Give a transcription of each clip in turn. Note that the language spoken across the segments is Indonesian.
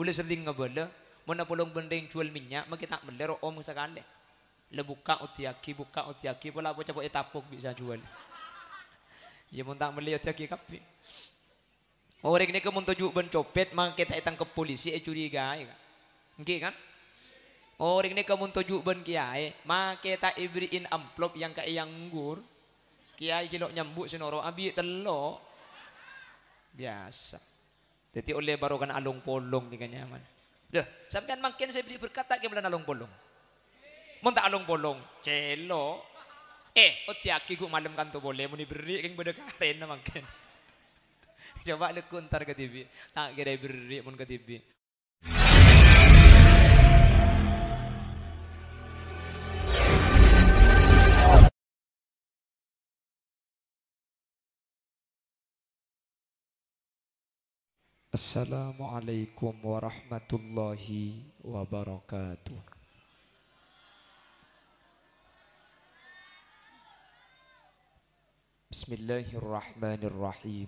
Ule sering ngebele, mana polong benda yang jual minyak, mungkin tak melero om sekali. Le buka utiaki, buka utiaki, pola bocah coba etapok bisa jual. Ya mun tak meli utiaki kapi. Orang ini kemun tujuh ben copet, mang kita etang ke polisi, eh curiga, ya. enggak kan? kan? Orang ini kemun tujuh ben kiai, mang kita ibriin amplop yang kayak yang gur. Kiai kilo nyambuk sinoro abi telo. Biasa. Jadi oleh baru kan alung polong di nyaman. Kan, Dah, sampean makin saya beri berkata ke bulan alung polong. Mun tak alung polong, celo. Eh, otiaki oh, ku malam kan tu boleh muni beri keng beda karen makin. Coba lekun tar ke TV, tak kira beri mun ke TV. Assalamualaikum warahmatullahi wabarakatuh. Bismillahirrahmanirrahim.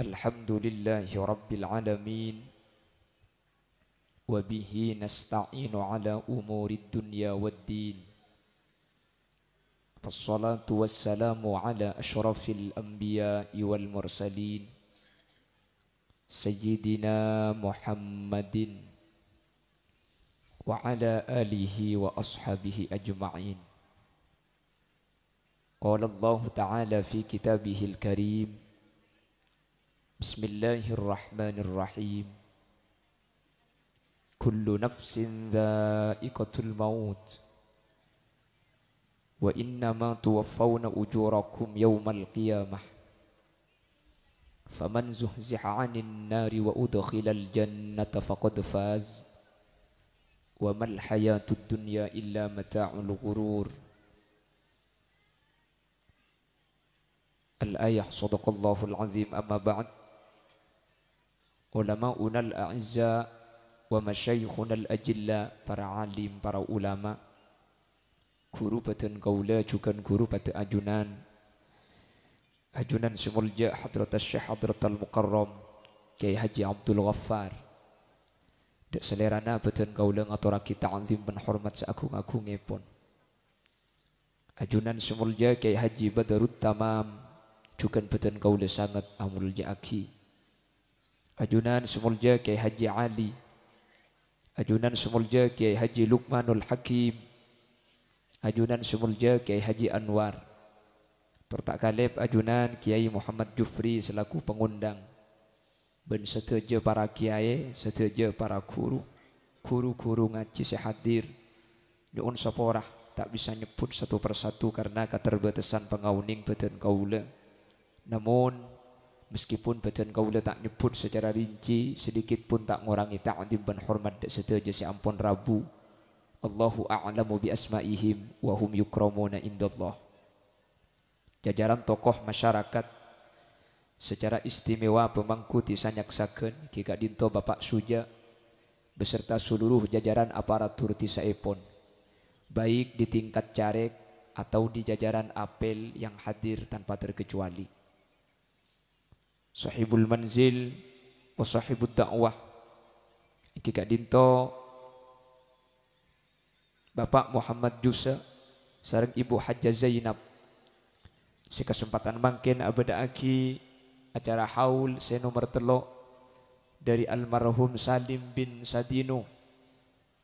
Alhamdulillahi rabbil alamin. Wabihi nasta'inu ala umurid dunya waddin. Fassalatu wassalamu ala ashrafil anbiya wal mursalin. سيدنا محمد وعلى آله وأصحابه أجمعين قال الله تعالى في كتابه الكريم بسم الله الرحمن الرحيم كل نفس ذائقة الموت وإنما توفون أجوركم يوم القيامة فمن زحزح عن النار وأدخل الجنة فقد فاز وما الحياة الدنيا إلا متاع الغرور الآية صدق الله العظيم أما بعد علماؤنا الأعزاء ومشايخنا الأجلاء para alim para ulama كروبة badan kaula juga Ajunan semulja Hadrat Syekh Hadrat Al-Mukarram Kiai Haji Abdul Ghaffar Dek selerana beten kita aturaki ta'zim hormat seagung pun. Ajunan semulja Kiai Haji Badarut Tamam Jukan kau kaule sangat amulja aki Ajunan semulja Kiai Haji Ali Ajunan semulja Kiai Haji Lukmanul Hakim Ajunan semulja Kiai Haji Anwar Perpak Kaleb Ajunan Kiai Muhammad Jufri selaku pengundang ben seteje para kiai seteje para guru guru-guru ngaji sehadir nyuun seporah tak bisa nyebut satu persatu karena keterbatasan pengawning badan kaula namun meskipun badan kaula tak nyebut secara rinci sedikit pun tak ngurangi ta'zim dan hormat dak si ampun rabu Allahu a'lamu bi asma'ihim wa hum yukramuna indallah jajaran tokoh masyarakat secara istimewa pemangku saken Kika Dinto Bapak Suja beserta seluruh jajaran aparatur epon baik di tingkat carek atau di jajaran apel yang hadir tanpa terkecuali sahibul manzil wa sahibul dakwah Kika Dinto Bapak Muhammad Jusa sarang Ibu Hajjah Zainab si kesempatan mungkin abada aki acara haul senomor telok dari almarhum Salim bin Sadino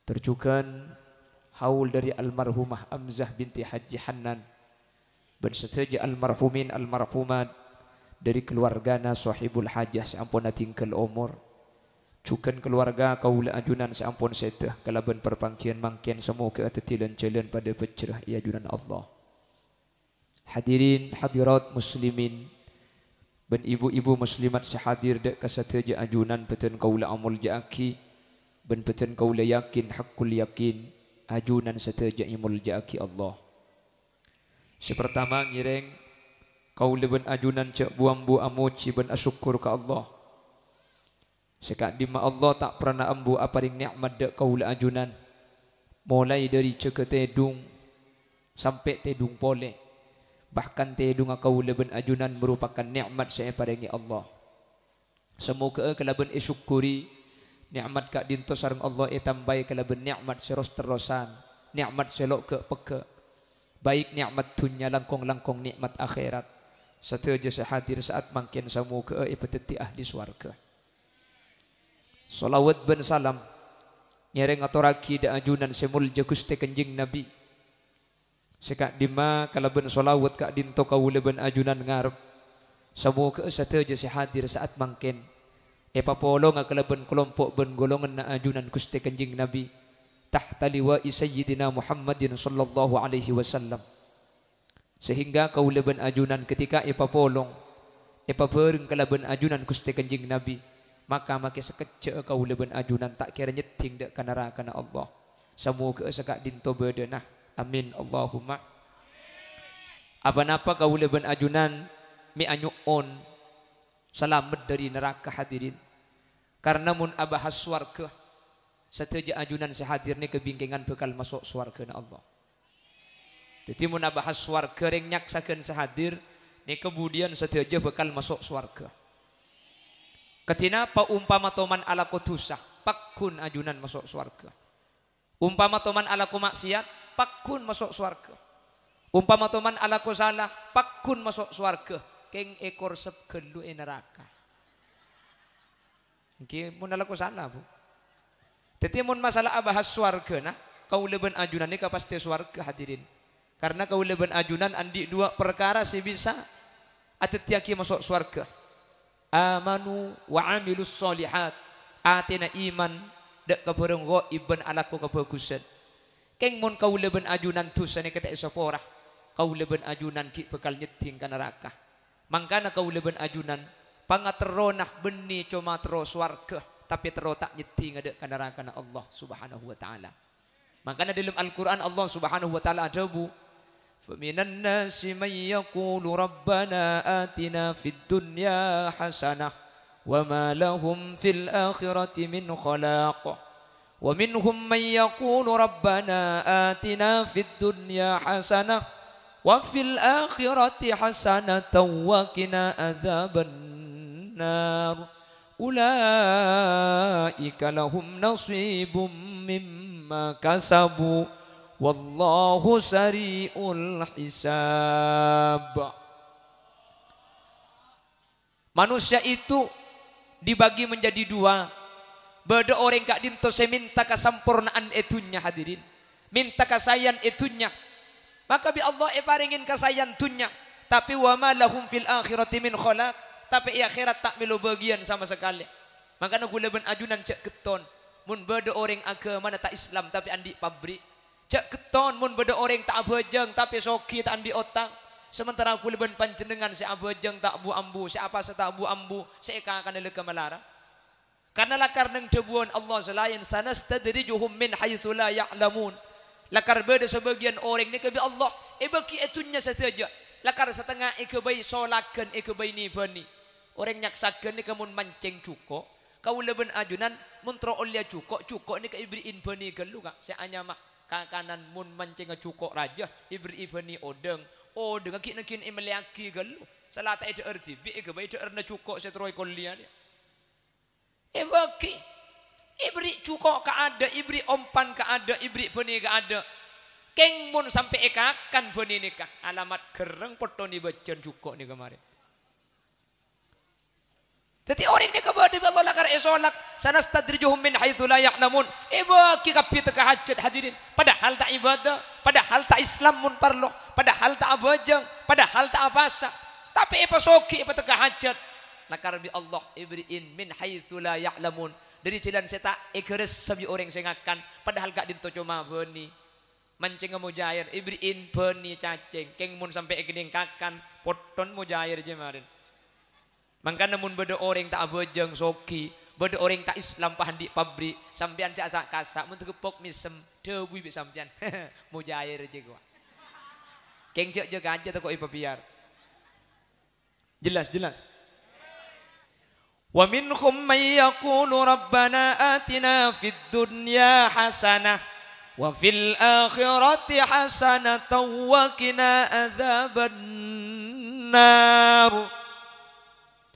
terjukan haul dari almarhumah Amzah binti Haji Hannan dan seteja almarhumin almarhumat dari keluargana sahibul hajah seampun tingkel umur Cukan keluarga kaula ajunan seampun seteh kalaban perpangkian mangkian semua ke atetilan jalan pada pecerah ia ajunan Allah. Hadirin hadirat muslimin Ben ibu-ibu muslimat sehadir dek kasata je ajunan peten kaula amul je aki Ben peten kaula yakin hakul yakin Ajunan sata je imul je aki Allah Sepertama ngireng Kau ben ajunan cak buang bu amuci ben asyukur ke Allah Sekat dima Allah tak pernah ambu apa ring ni'mat dek kaula ajunan Mulai dari cakete dung Sampai tedung polek bahkan tiadunga kau leben ajunan merupakan nikmat saya padangi Allah semoga kelaben isyukuri nikmat kak dinto sarang Allah etambai kelaben nikmat seros terosan nikmat selok ke peke baik nikmat dunia langkong-langkong nikmat akhirat satu aja saya hadir saat makin semoga ipeteti ahli suarga. salawat ben salam nyereng atau aturaki da ajunan semul jaguste kenjing nabi Sekak dima ben solawat kak dinto leben ajunan ngarep. Semua ke sateja je hadir saat mangken. Epa polo nga ben kelompok ben golongan na ajunan kuste kanjing Nabi. Tahta liwa Sayyidina Muhammadin sallallahu alaihi wasallam. Sehingga leben ajunan ketika epa polong. Epa bereng ben ajunan kuste kanjing Nabi. Maka makai sekecil leben ajunan tak kira nyeting dek kanara kana Allah. Semua ke sekak dinto berdenah. Amin Allahumma. apa apa kau boleh ben ajunan mi on, selamat dari neraka hadirin. Karena mun abahas swarga setuju ajunan sehadir ni kebingkingan bekal masuk swarga na Allah. Jadi mun abahas swarga ring nyaksakeun sehadir ni kemudian setuju bekal masuk swarga. Ketina pa umpama toman ala kudusah, pakun ajunan masuk swarga. Umpama toman ala kumaksiat pakun masuk swarga. Umpama teman ala salah, pakun masuk swarga. keng ekor sep gelu e neraka. Nggih mun ala salah, Bu. Tetapi mun masalah bahas swarga nah, kauleben ajunan ini pasti swarga hadirin. Karena kau kauleben ajunan andi dua perkara si bisa atet yaki masuk swarga. Amanu wa amilus solihat. Atina iman dak kebereng go iban alaku kebagusan. Keng mon kau leben ajunan tu sana kata esoporah. Kau leben ajunan ki bekal nyeting kana raka. Mangkana kau leben ajunan pangateronah beni cuma terus warga tapi terotak nyeting ada kana raka na Allah Subhanahu wa taala. Makanya dalam Al-Quran Allah subhanahu wa ta'ala ada bu. فَمِنَ النَّاسِ مَنْ يَقُولُ رَبَّنَا آتِنَا فِي الدُّنْيَا حَسَنَةً وَمَا لَهُمْ فِي الْآخِرَةِ مِنْ خَلَاقٍ ومنهم من يقول ربنا آتنا في الدنيا حسنة وفي الآخرة حسنة وقنا عذاب النار أولئك لهم نصيب مما كسبوا والله سريع الحساب Manusia itu dibagi menjadi dua Bada orang kak dinto saya minta kesempurnaan etunya hadirin. Minta kasayan etunya. Maka bi Allah eparingin eh, kasayan tunya. Tapi wa ma lahum fil akhirati min Tapi akhirat tak milu bagian sama sekali. nak gula ben ajunan cek keton. Mun bada orang agama tak Islam tapi andi pabrik. Cek keton mun bada orang tak abajeng tapi soki tak andi otak. Sementara aku leben panjenengan si tak bu ambu, si apa si tak bu ambu, si eka akan lekam melarang. Karena lakar neng cebuan Allah selain sana stadrijuhum min haitsu la ya'lamun. Lakar beda sebagian orang ni kebi Allah, Iba eh, ki etunya saja. Lakar setengah e solakan e eh, kebai ni Orang nyaksakan ni kemun mancing cukok Kau leben ajunan muntro olia cukok cukok ni ke ibri bani gelu kak. Saya hanya mak kanan mun mancing cuko raja ibri ibani odeng. Odeng kaki nakin imeliaki gelu. Salah tak ada erti, bi e kebai erna cuko saya teroi kolia Ibaki. Eh, ibri eh, cukok ke ada, ibri eh, ompan ke ada, ibri beni ke ada. Keng mun sampai ekakan beni nikah. Alamat gereng poto ni bacaan cukok ni kemarin. Tetapi orang ni di Allah lakar esolak sana tadrijuhum min haitsu namun, ya'lamun. Ibaki kapi teka hajat hadirin. Padahal tak ibadah, padahal tak Islam mun parloh. padahal tak abajang, padahal tak abasa. Tapi ipa soki ipa teka hajat nakar bi Allah ibriin min haisula lamun ya'lamun dari cilan seta ikhres sabi orang sengakan padahal gak dinto cuma beni mancing mujair ibriin beni cacing keng mun sampai egening kakan poton mujair jemarin mangka namun beda orang tak abejeng soki beda orang tak Islam pahan di pabrik sampian cak sak kasak mun pok misem dewi bi sampean mujair je gua keng cek je aja tak kok ipa biar jelas jelas ومنهم من يقول ربنا آتنا في الدنيا حسنة وفي الآخرة حسنة وقنا عذاب النار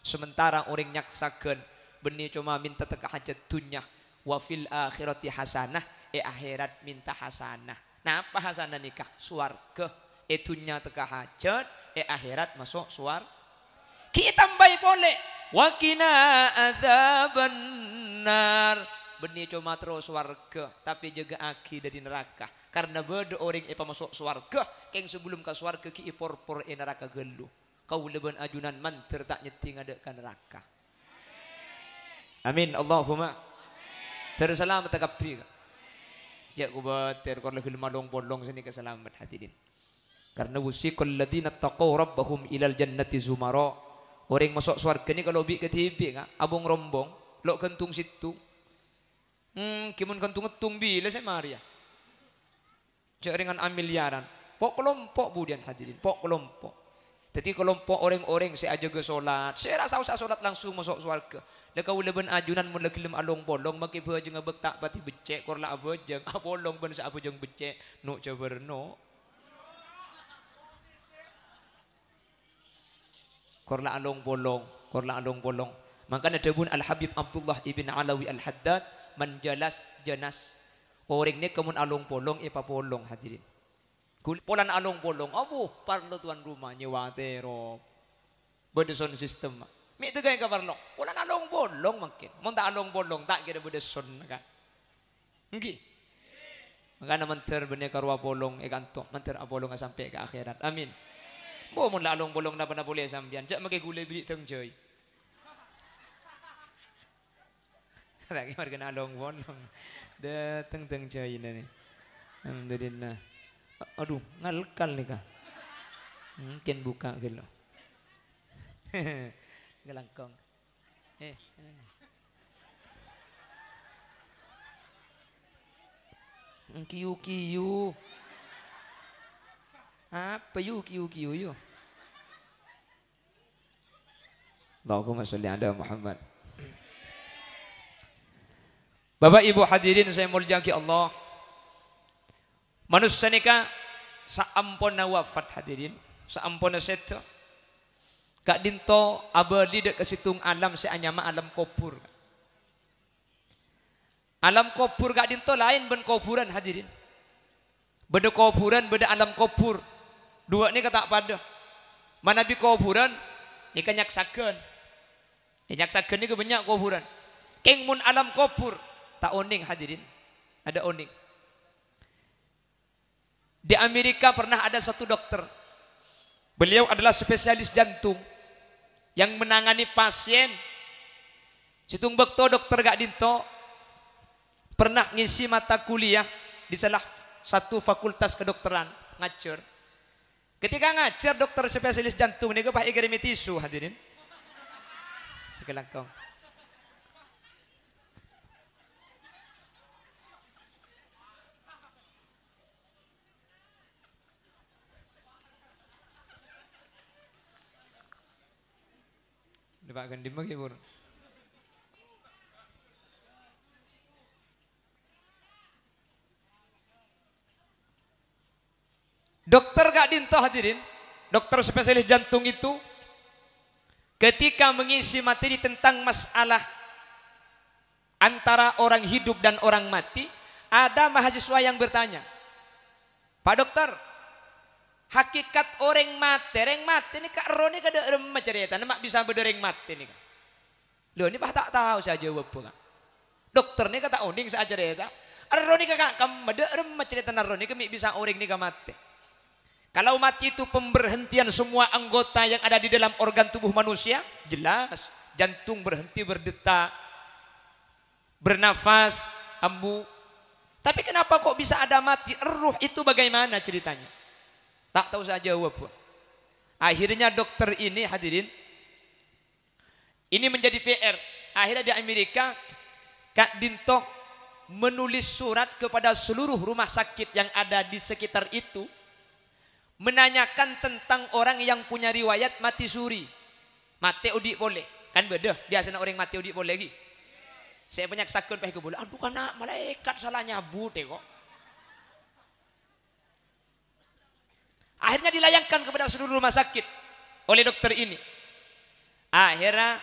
Sementara orang nyaksakan benih cuma minta teka hajat dunia wa fil akhirati hasanah e akhirat minta hasanah. Nah apa hasanah nikah? Suarga. E dunia teka hajat e akhirat masuk suar. Kita baik boleh Wakina ada benar, nar. Benih cuma terus warga, tapi juga aki dari neraka. Karena bodoh orang yang masuk suarga, keng sebelum ke swarga ki ipor-por e neraka gelu. Kau leban ajunan manter tak nyeting ada ke neraka. Amin Allahumma. Tersalam takabdi. Ya kubat kau lagi malung polong sini kesalamat hadirin. Karena wusikul ladina taqaw rabbahum ilal jannati zumara Orang masuk swarga ni kalau bi ketibi ngak abung rombong lo kentung situ. Hmm, kimun kentung kentung bila saya maria. Ah. Cek ringan amiliaran. Pok kelompok budian hadirin, pok kelompok. Jadi kelompok orang-orang saya aja ke solat. Saya rasa usah solat langsung masuk swarga. Lekau leben ajunan mula kirim along bolong maki baju ngebek tak pati becek korla abojeng abolong ben sa abojeng becek no cover no. Korla along bolong, korla along bolong. Maka ada pun Al Habib Abdullah ibn Alawi Al Haddad menjelas jenas. Orang ni kemun along bolong, apa bolong hadirin. Polan along bolong, abu parlo tuan rumah nyewa nyewatero. Bedeson sistem. Mik tu gaya kabar lo. Polan along bolong mungkin. Muntah tak along bolong tak kira bedeson kan. Maka nama menter benih karwa bolong ikan eh, tu. menter abolong sampai ke akhirat. Amin. Bo mun lalong bolong na boleh sambian. Jak magi gulay bilik teng joy. Lagi marga nalong bolong. Dateng teng joy na Alhamdulillah. Aduh, ngalkal ni kah? Mungkin buka gelo. Gelangkong. Eh, eh. Hmm, Kiu kiu. Apa yuki-yuki yuk. Allahumma sholli ala Muhammad. Bapak Ibu hadirin saya murjaki Allah. Manusia nikah saampona wafat hadirin, saampona seto. Kak dinto abadi dek kesitung alam seanyama alam kopur. Alam kopur kak dinto lain ben kopuran hadirin. Beda kopuran beda alam kopur dua ni ketak pada. Mana bi kuburan ni kenyak Kenyaksakeun ni kebanyak kuburan. King mun alam kubur tak oning hadirin. Ada oning. Di Amerika pernah ada satu dokter. Beliau adalah spesialis jantung yang menangani pasien. Situng bekto dokter gak dinto pernah ngisi mata kuliah di salah satu fakultas kedokteran ngacur Ketika ngajar dokter spesialis jantung niku Pak Igrim tisu hadirin. Segala kau. Pak Gendim bagi Dokter Kak Dinto hadirin, dokter spesialis jantung itu ketika mengisi materi tentang masalah antara orang hidup dan orang mati, ada mahasiswa yang bertanya, Pak dokter, hakikat orang mati, orang mati ini kak Roni kada remah cerita, nama bisa berdering mati ini. Loh ini pak tak tahu saya jawab pun. Dokter ini kata onding saya cerita, Roni kakak kamu bederem cerita Roni kami bisa orang ini mati. Kalau mati itu pemberhentian semua anggota yang ada di dalam organ tubuh manusia, jelas jantung berhenti berdetak, bernafas, ambu. Tapi kenapa kok bisa ada mati? Ruh itu bagaimana ceritanya? Tak tahu saja wabu. Akhirnya dokter ini hadirin, ini menjadi PR. Akhirnya di Amerika, Kak Dinto menulis surat kepada seluruh rumah sakit yang ada di sekitar itu menanyakan tentang orang yang punya riwayat mati suri. Mati udik boleh. Kan beda, biasanya orang mati udik boleh lagi. Saya banyak sakit peh boleh. Aduh kan nak, malaikat salah nyabut ya kok. Akhirnya dilayangkan kepada seluruh rumah sakit oleh dokter ini. Akhirnya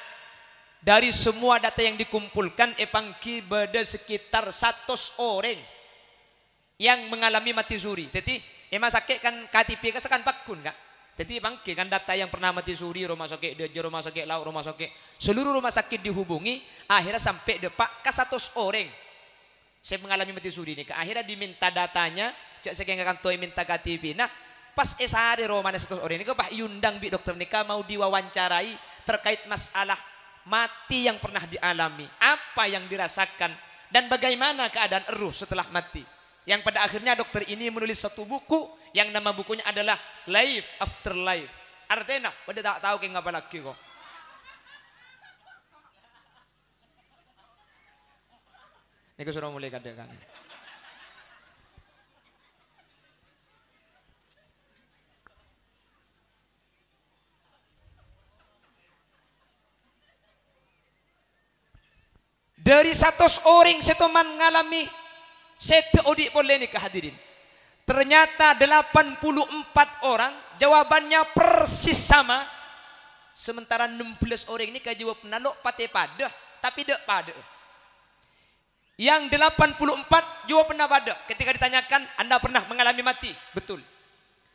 dari semua data yang dikumpulkan epangki beda sekitar 100 orang yang mengalami mati suri. Jadi Emang sakit kan KTP kan sekan pakun kak. Jadi bangke kan data yang pernah mati suri rumah sakit deje rumah sakit laut rumah sakit seluruh rumah sakit dihubungi akhirnya sampai depak ke satu orang. Saya mengalami mati suri ini. Akhirnya diminta datanya cak saya kengakan tuh minta KTP. Nah pas esari rumahnya satu orang ini pak Yundang bi dokter nikah mau diwawancarai terkait masalah mati yang pernah dialami, apa yang dirasakan dan bagaimana keadaan eruh setelah mati. Yang pada akhirnya dokter ini menulis satu buku yang nama bukunya adalah Life After Life. Artinya, pada nah, tak tahu kayak apa lagi kok. Ini sudah mulai kadang kan. Dari satu orang setuman mengalami saya audit boleh ini kehadirin. Ternyata 84 orang jawabannya persis sama. Sementara 16 orang ini kejawab nalok pate pada. Tapi dek pada. Yang 84 jawab pernah pada. Ketika ditanyakan anda pernah mengalami mati. Betul.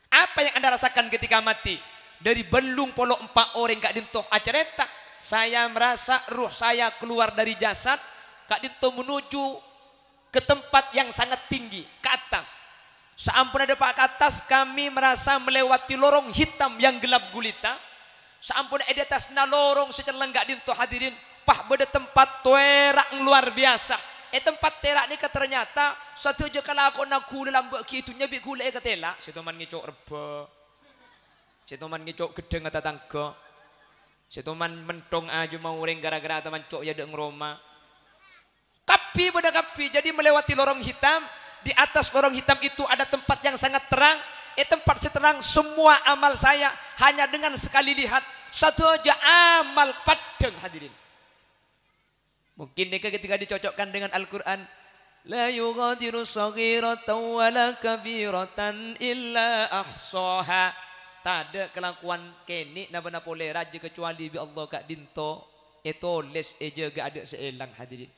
Apa yang anda rasakan ketika mati? Dari belung polo empat orang kak dintoh acereta. Saya merasa ruh saya keluar dari jasad. Kak dintoh menuju ke tempat yang sangat tinggi, ke atas. Seampun ada Pak ke atas, kami merasa melewati lorong hitam yang gelap gulita. Seampun ada di atas na lorong secara lenggak dintu hadirin. Pah beda tempat terak luar biasa. Eh tempat terak ni ternyata satu je kalau aku nak gula lambak gitu nyebi gula eh ketela. Situ man ngicok reba. Situ man ngicok gedeng atau tangga. Situ man mentong aja mau ring gara-gara teman cok ya dek Roma. Kapi benda kapi. Jadi melewati lorong hitam. Di atas lorong hitam itu ada tempat yang sangat terang. Eh tempat seterang semua amal saya hanya dengan sekali lihat. Satu aja amal padang hadirin. Mungkin mereka ketika dicocokkan dengan Al-Quran. La yugadiru sagiratan wala kabiratan illa ahsoha. Tak ada kelakuan kini nabana boleh raja kecuali bi Allah kak dinto. Itu eh, les aja gak ada seelang hadirin.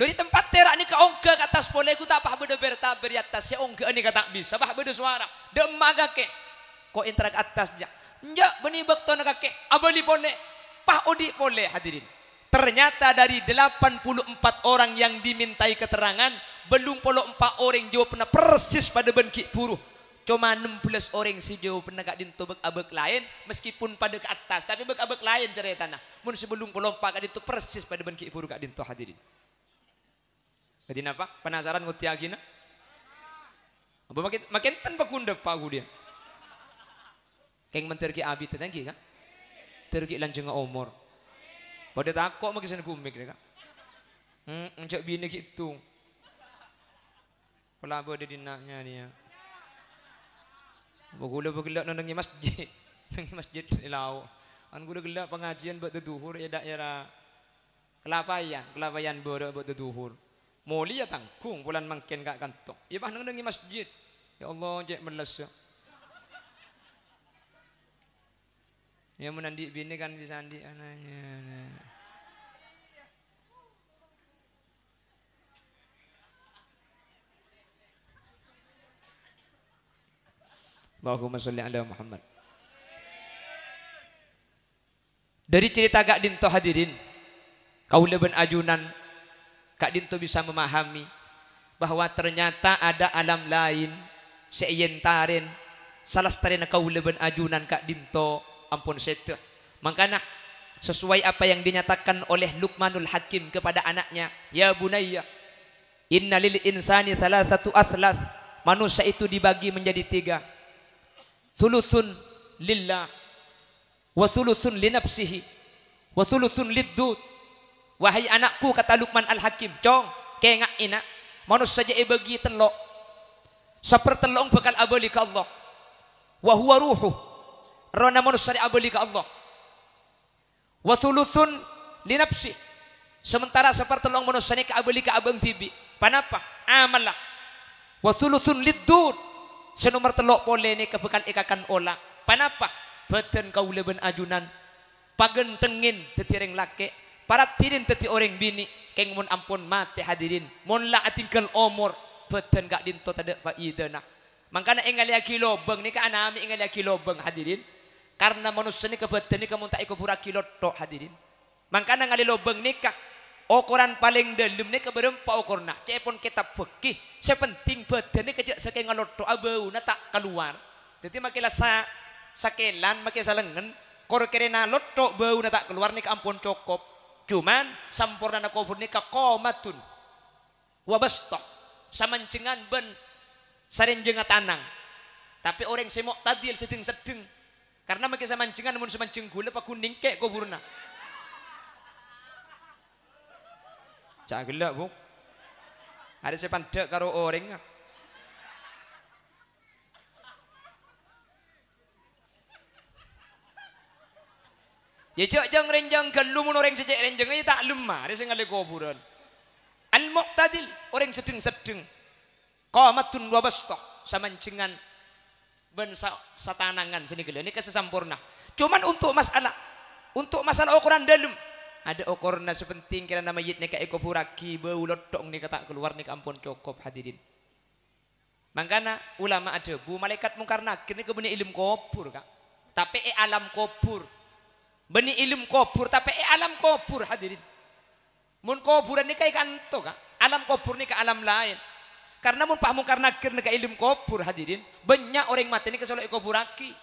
Dari tempat terak ini ke ongka ke atas boleh ku tak apa benda berta beri atas si ongka ni kata bisa bah benda suara demak kakek ko interak atas ja ja beni bakto nak ke abali boleh pah odi boleh hadirin ternyata dari 84 orang yang dimintai keterangan belum polo empat orang jauh pernah persis pada bengkik puruh cuma 16 orang si jauh pernah gak dintu bek abek lain meskipun pada ke atas tapi bek abek lain ceritanya mun sebelum pelompa gak dintu persis pada bengkik puruh gak dintu hadirin jadi apa? Penasaran ngutiagina? Apa makin makin tanpa kundep pak dia. Keng menteri menterki abi tenangki kan? Terki lanjut omor. Pada takut makin sen kumik dia kan? Hmm, bini gitu. Pelabur dia dinaknya dia. Bukula bukula nandangnya masjid, nandangnya masjid ilau. An gula gelak pengajian buat tuduhur ya dak ya kelapayan, kelapayan bodoh buat tuduhur. Mulia tangkung bulan mangkin gak kantok. Ibah nang nengi masjid. Ya Allah jek meles. Ya menandi bini kan bisa andi anaknya. Nah, ya, nah. Allahumma salli ala Muhammad. Dari cerita Gak Dinto hadirin, Kaula bin Ajunan Kak Dinto bisa memahami bahwa ternyata ada alam lain seien tarin salah tarina kau leben ajunan Kak Dinto ampun setu. Makanya sesuai apa yang dinyatakan oleh Luqmanul Hakim kepada anaknya, ya bunayya Inna lil insani thalathatu athlath. Manusia itu dibagi menjadi tiga. sulusun lillah. Wa thuluthun li nafsihi. Wa liddud. Wahai anakku kata Luqman Al-Hakim, cong, kengak ina. manus saja eh bagi telok. Sepertelong bekal abali ke Allah. huwa ruhu. Rona manusia abali ke Allah. Wasulusun linapsi. Sementara sepertelong manus ini ke abali ke abang tibi. Panapa? Amalah. Wasulusun dud. Senomor telok boleh ni ke bekal ikakan olah. Panapa? Beten kau leben ajunan. pagen tengin tetiring laki tirin teti orang bini. Keng mun ampun mati hadirin. Mun la atingkel omor. Peten gak dinto faida nak mangkana ingat lihat kilobeng. Ni ka anami ingat lihat kilobeng hadirin. Karena manusia ni kebeten ni pura kubura kilotok hadirin. mangkana ngali lobeng nikah ukuran paling dalam ni keberempat ukurna. cepon pun kitab fikih. Sepenting badan ni kejak saking ngelotok abau na tak keluar. Jadi makilah sa sakelan makilah salengen. Kor kerena lotok bau na tak keluar ni ampun cukup. Cuman sampurna kufur nika qomatun wabastok samancengan ben sarenjengat tanang. Tapi orang semok tadil sedeng-sedeng. Karena make samancengan mun samanceng gula pa kuning kek kuburna. Cak gelek, Bu. Ada sepan dek karo orang. Ye ya, jang renjang galum orang sejak renjang ini ya, tak lemah dia sengal kuburan. Al muqtadil orang sedeng-sedeng. Qamatun wa sama samancingan bensa satanangan sini gele ini kesesampurna. Cuman untuk masalah untuk masalah ukuran dalam ada ukuran sepenting kira nama yit nika ekopuraki. Bau beulot ni kata keluar ni kampun cukup hadirin. Makanya ulama ada bu malaikat mungkar nakir ni ilmu kubur kak. Tapi e alam kubur Beni ilmu kubur tapi eh, alam kubur hadirin. Mun kuburan ni kayak kanto kan Alam kubur ni ke alam lain. Karena mun pahamu karena kira ni ilm kubur hadirin. Banyak orang mati ni kesolok kuburaki.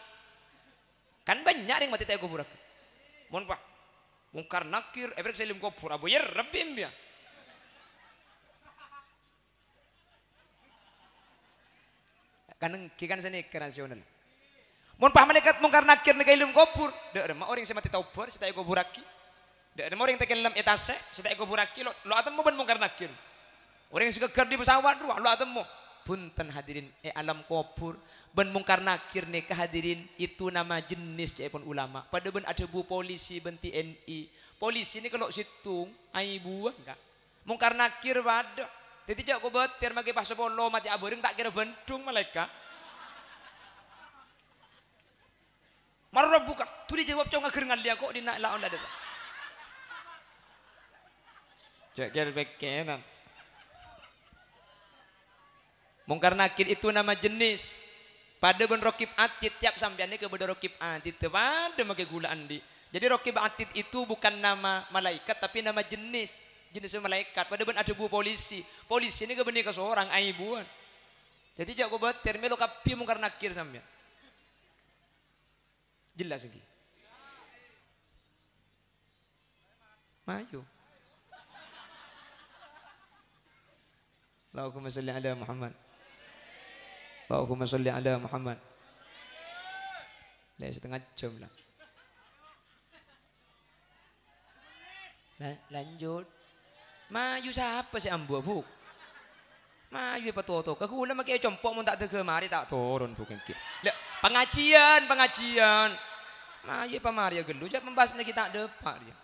Kan banyak orang mati tak kuburaki. Mun pah mungkar nakir ebrek eh, selim kubur abu ya rabbim ya. Kan kikan sini ke nasional. Mun paham nekat mungkar nakir nika ilmu kubur. Dek ada orang sing mati taubat, sita kubur lagi. Dek ada orang tekan lam etase, setai kubur lagi. lo lo atemu ben mungkar nakir. Orang yang suka di pesawat dua lo atemu. Punten hadirin e alam kubur. Ben mungkar nakir neka hadirin itu nama jenis je ulama. Pada ben ada bu polisi ben TNI. Polisi ini kalau situng ai buah enggak. Mungkar nakir pada. Jadi jauh kubetir magi pas sepuluh mati aburing tak kira bentung malaikat. Maro buka, Tuli jawab cowok ngager dia aku di nak laon cek Jajar bekenan. Mungkar nakir itu nama jenis. Pada ben rokib atit tiap sampean ke beda rokib atit pada make gula andi. Jadi rokib atit itu bukan nama malaikat tapi nama jenis jenis malaikat. Pada ben ada bu polisi. Polisi ini ke benih ke seorang aibuan. Jadi jago buat termelo kapi mungkar nakir sampean jelas lagi maju Allahumma salli ala Muhammad Allahumma salli ala Muhammad lah setengah jam lah lanjut maju siapa si ambu buk maju apa tuh tuh kau ulah makai compok mau tak tega mari tak turun bukan kita pengajian pengajian Mayu Pak Mario gelu jak membahas na kita depak dia.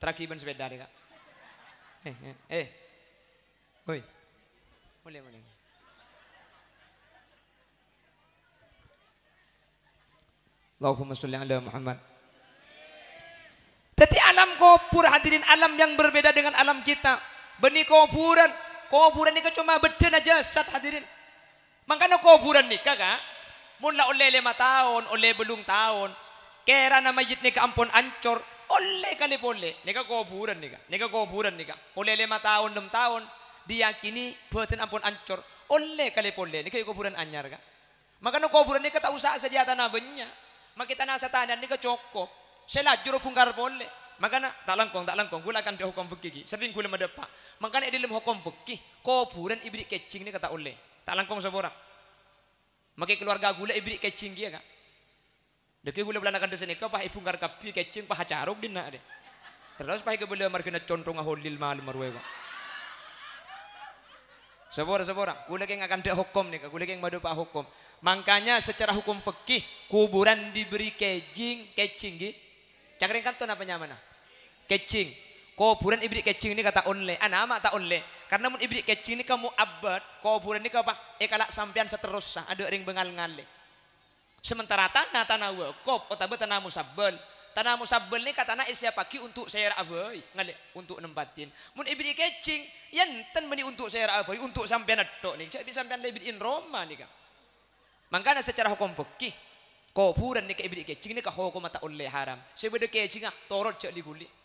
Trakiban sepeda kak. Eh, eh, eh. Oi. Boleh, boleh. Allahumma yang ala Muhammad. Tapi alam kubur hadirin alam yang berbeda dengan alam kita. Benih kuburan, kuburan ini cuma beden aja sat hadirin. Mangkano kuburan ni ka ka? Mula oleh lima taon, oleh belung taon. Kera na majit ni ka ampon ancor. Oleh kali ni pole. Ni ka buran ni ka. Ni ka ni Oleh lima taon, enam taon. Dia kini buatin ampon ancor. Oleh kali ni pole. Ni ka buran anyar ka. Mangkano buran ni ka tak usah saja tanah benya. Makita nasa tanan ni ka cukup. Sela pungkar pole. Makana tak langkong, tak langkong. Gula kan di hukum fikih. Sering gula madepak. Makana di hukum hukum fikih, puran ibrik kecing ni kata oleh. Tak langkong sebora, Makai keluarga gula ibrik kecing dia kak. Dekat gula belanda kan sini kau pah ibu ngar kapi kecing pah caruk dina deh. Terus pah kebeli margina contoh condong aholil malu marwe kak. Sebora sebora, gula yang akan dek hukum nih, gula yang madu pak hukum. Makanya secara hukum fikih kuburan diberi kejing, kecing gitu. Cakring kan tuh apa nyamana? Kecing. Kuburan ibrik kecing ini kata onle, anak ah, tak onle. Karena mun ibrik kecing ini kamu abad, kuburan ini apa? Ekalak sampean seterusnya, ah, ada ring bengal ngale. Sementara tanah tanah wakop, otabe oh, tanah musabel Tanah musabbal ini katana isya pagi untuk sayar abai, ngale untuk nempatin. Mun ibrik yang ten meni untuk sayar abai, untuk sampean adok nih. Jadi sampean lebihin Roma nih kan. Mangkana secara hukum fikih, kuburan ni ke ibrik kecil ni ke hukum mata onle haram. Sebeda kecil ah, torot cak diguli.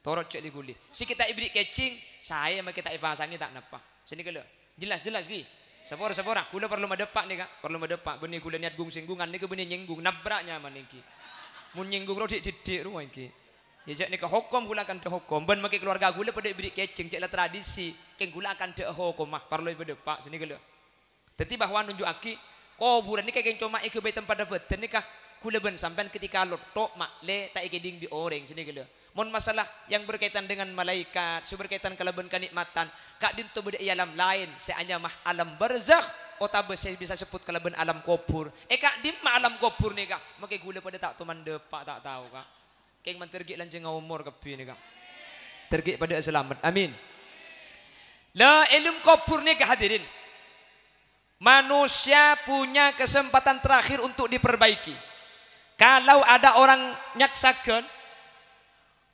Torot cek di diguli. Si kita ibri kecing, saya sama kita ipasangi tak napa. Sini kalau Jelas-jelas ki. Sepora-sepora, kula perlu pak nih kak, perlu pak? Benih kula niat gung singgungan, nih benih nyenggung. nabraknya mana ki. Mun nyinggung cici rumah ki. Ya ni ke hukum kula akan hukum. Ben maki keluarga kula pada ibrik kecing, cek lah tradisi. Keng gula akan deh hukum mah, perlu pak. Sini kalau. Tetapi bahwa nunjuk aki, kuburan ini kayak cuma ikut tempat dapat. Nih kak, kula ben sampai ketika lotok mak le tak ikut ding di orang sini kalau mun masalah yang berkaitan dengan malaikat su berkaitan kalaban kenikmatan kak dintu beda alam lain seanya mah alam berzak, otak oh, saya bisa sebut kalaban alam kubur eh kak dim mah alam kubur nih kak make gula pada tak tuman depak tak tahu kak keng mentergi lanjeng umur kepi nih kak tergi pada selamat amin la ilm kubur nih hadirin Manusia punya kesempatan terakhir untuk diperbaiki. Kalau ada orang nyaksakan,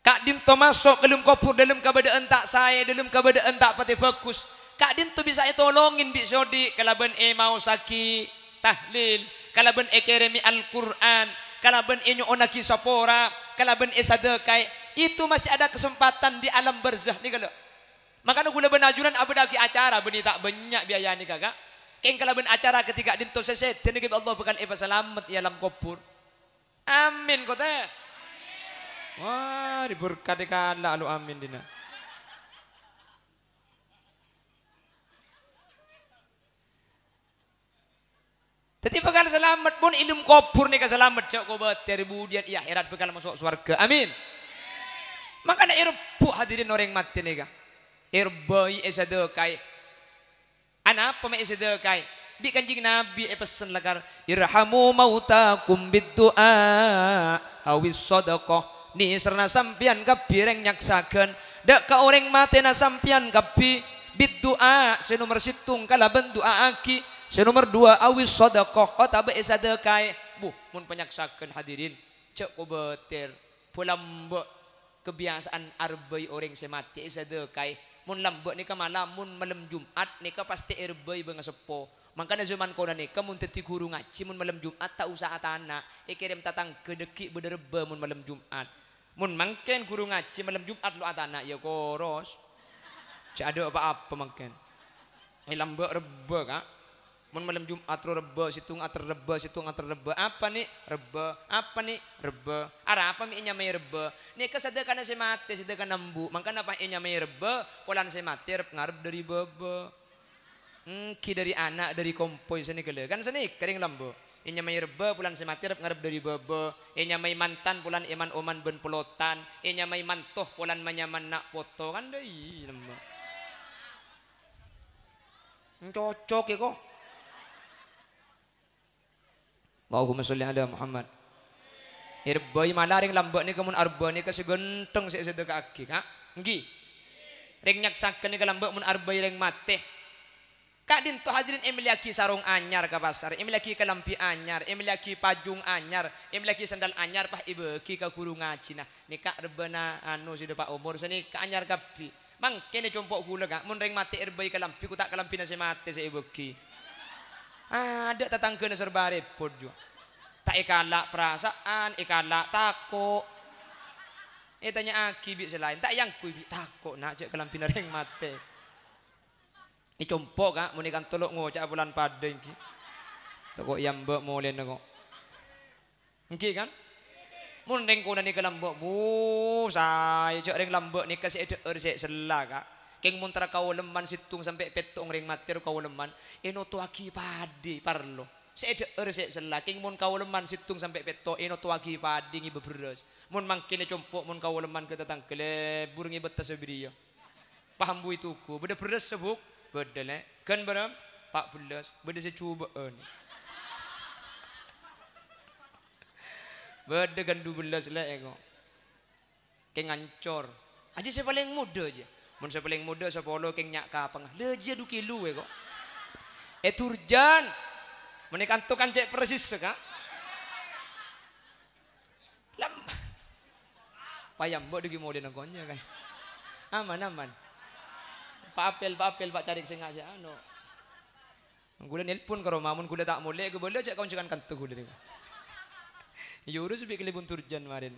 Kak Din tu masuk dalam kopur dalam keadaan tak saya dalam keadaan tak pati fokus. Kak Din tu bisa tolongin bi sodi kalau ben e mau sakit tahlil kalau ben e keremi Al Quran kalau ben e onaki sapora kalau ben e sadekai itu masih ada kesempatan di alam berzah ni kalau. Maka nak gula benajuran abu daki acara benih tak banyak biaya ni kakak. Keng kalau ben acara ketika Din tu selesai, tenegib Allah bukan e selamat di alam kopur. Amin kau teh. Wah, diberkati kala lu anu, amin dina. Tetapi bakal selamat pun indum kopur nih kan selamat cak kobat dari budian akhirat bakal masuk surga. Amin. Maka nak irbu hadirin orang mati nih kak. Irbai esadokai. Eh Anak pemain esadokai. Eh di kanjing Nabi eh pesan lagar. Irhamu mautakum bidu'a awis sodokoh serna sampian reng nyaksakan. Dak ka orang mati na sampian kabi. Bid doa senomor situng kalaban doa aki. Senomor dua awis sodakoh kota oh be esadekai. buh mun penyaksakan hadirin. Cek kubetir. Pulambek kebiasaan arbay orang semati esadekai. Mun lambek ni malam mun malam Jumat ni ka pasti erbay bengasepo. Makanya zaman kona ni, kamu teti guru ngaji mun malam Jumat tak usah atana. Ikirim tatang kedeki bederbe mun malam Jumat. Mun mangken guru ngaji malam Jumat lu atana ya koros. Cak ada apa-apa mangken. Ilam be rebe kak. Mun malam Jumat lu rebe situ ngater rebe situ ngater rebe. Apa nih rebe? Apa nih rebe? Ara apa mi mai rebe? Nih kesedekan saya mati sedekan nembu, Mangken apa mai rebe? Polan saya mati rep ngarep dari bebe. ki dari anak dari kompoi seni kele. Kan seni kering lambuk inya may rebe pulan sematir ngarep dari bebe inya mai mantan bulan iman oman ben pelotan inya mai mantoh bulan menyaman nak foto kan deh iya, nama cocok ya kok Allahumma sholli ada Muhammad Irbai ya ya malaring lambak ni kemun arba ni kasih genteng si sedekah kaki Ha? Ngi. Ring nyaksakan ni kalambak mun arba ya ring mateh. Kadin tu hadirin emilaki sarung anyar ke pasar, emilaki kelampi anyar, emilaki pajung anyar, emilaki sandal anyar pah ki ke guru ngaji nah. kak rebena anu si pak umur sini ke anyar kapi. Mang kene compok gula gak mun ring mati erbai kelampi ku tak kelampi nasi mati si Ah Ada tetangga serba repot juga. Tak ikalak perasaan, ikalak takut. Eh tanya aki bi selain tak yang kui takut nak cek kelampi reng mati ini compok kak, mau kan teluk ngocak bulan pada Tak Toko yang mbok mulai kok ini kan? Mun kau kuna ni kelambok bu, saya cek ring lambok ni kasih cek er selah kak. Keng muntra kau leman situng sampai petong ring matir kau leman. Eno tuaki padi parlo. Saya er sek selah. keng mun kau leman situng sampai peto eno tuaki padi ngi beberes. Mun mangkine compok mun kau leman ke kele burung ngi betas sebria. Paham bu itu ku. Beda beres sebuk. Bedel eh. Kan berapa? 14. Beda saya cuba eh, ni. Beda kan 12 lah ego. Eh, keng ancor. Aja saya paling muda aja, Mun saya paling muda saya polo keng nyak ka pengah. Leje du kilu eh, ego. Eh turjan. Menekan tu kan cek persis seka. Lam. Payam buat dugi mau dia nak kan. Aman aman. Pak Apel, Pak Apel, Pak cari sengaja. Anu. Gula pun kalau mamun gula tak boleh gula boleh cek kau cekan kantu gula ni. Yurus ya bi kelibun turjan marin.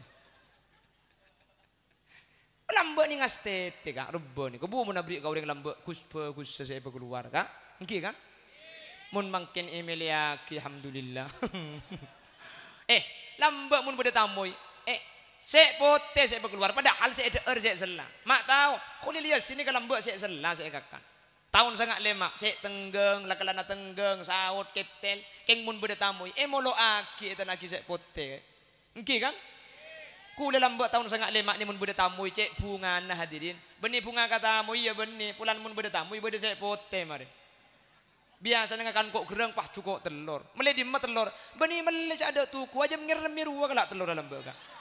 lamba ni ngaste kak rebo ni. Kebu mau nabri kau dengan lamba kuspe kus sesepe keluar kak. kan? Mun makin Emilia ya, ki alhamdulillah. eh, lamba mun boleh tamoi. Eh, Sek putih sek berkeluar. padahal sek ada er sek selah. Mak tahu, kuli lihat sini kalau buat sek selah sek kakak. Tahun sangat lemak, sek tenggeng, lakalana tenggeng, saut, ketel, keng mun beda tamui. Eh molo aki itu lagi sek putih. Engki kan? Kuli buat tahun sangat lemak ni mun beda tamui, cek bunga nah hadirin. Beni bunga katamu iya benih, pulan mun beda tamu beda sek putih mari. Biasa dengan kan kok gerang pah cukup telur. dimat telur. Beni melec ada tuku aja mengirim miru kalak telur dalam bakak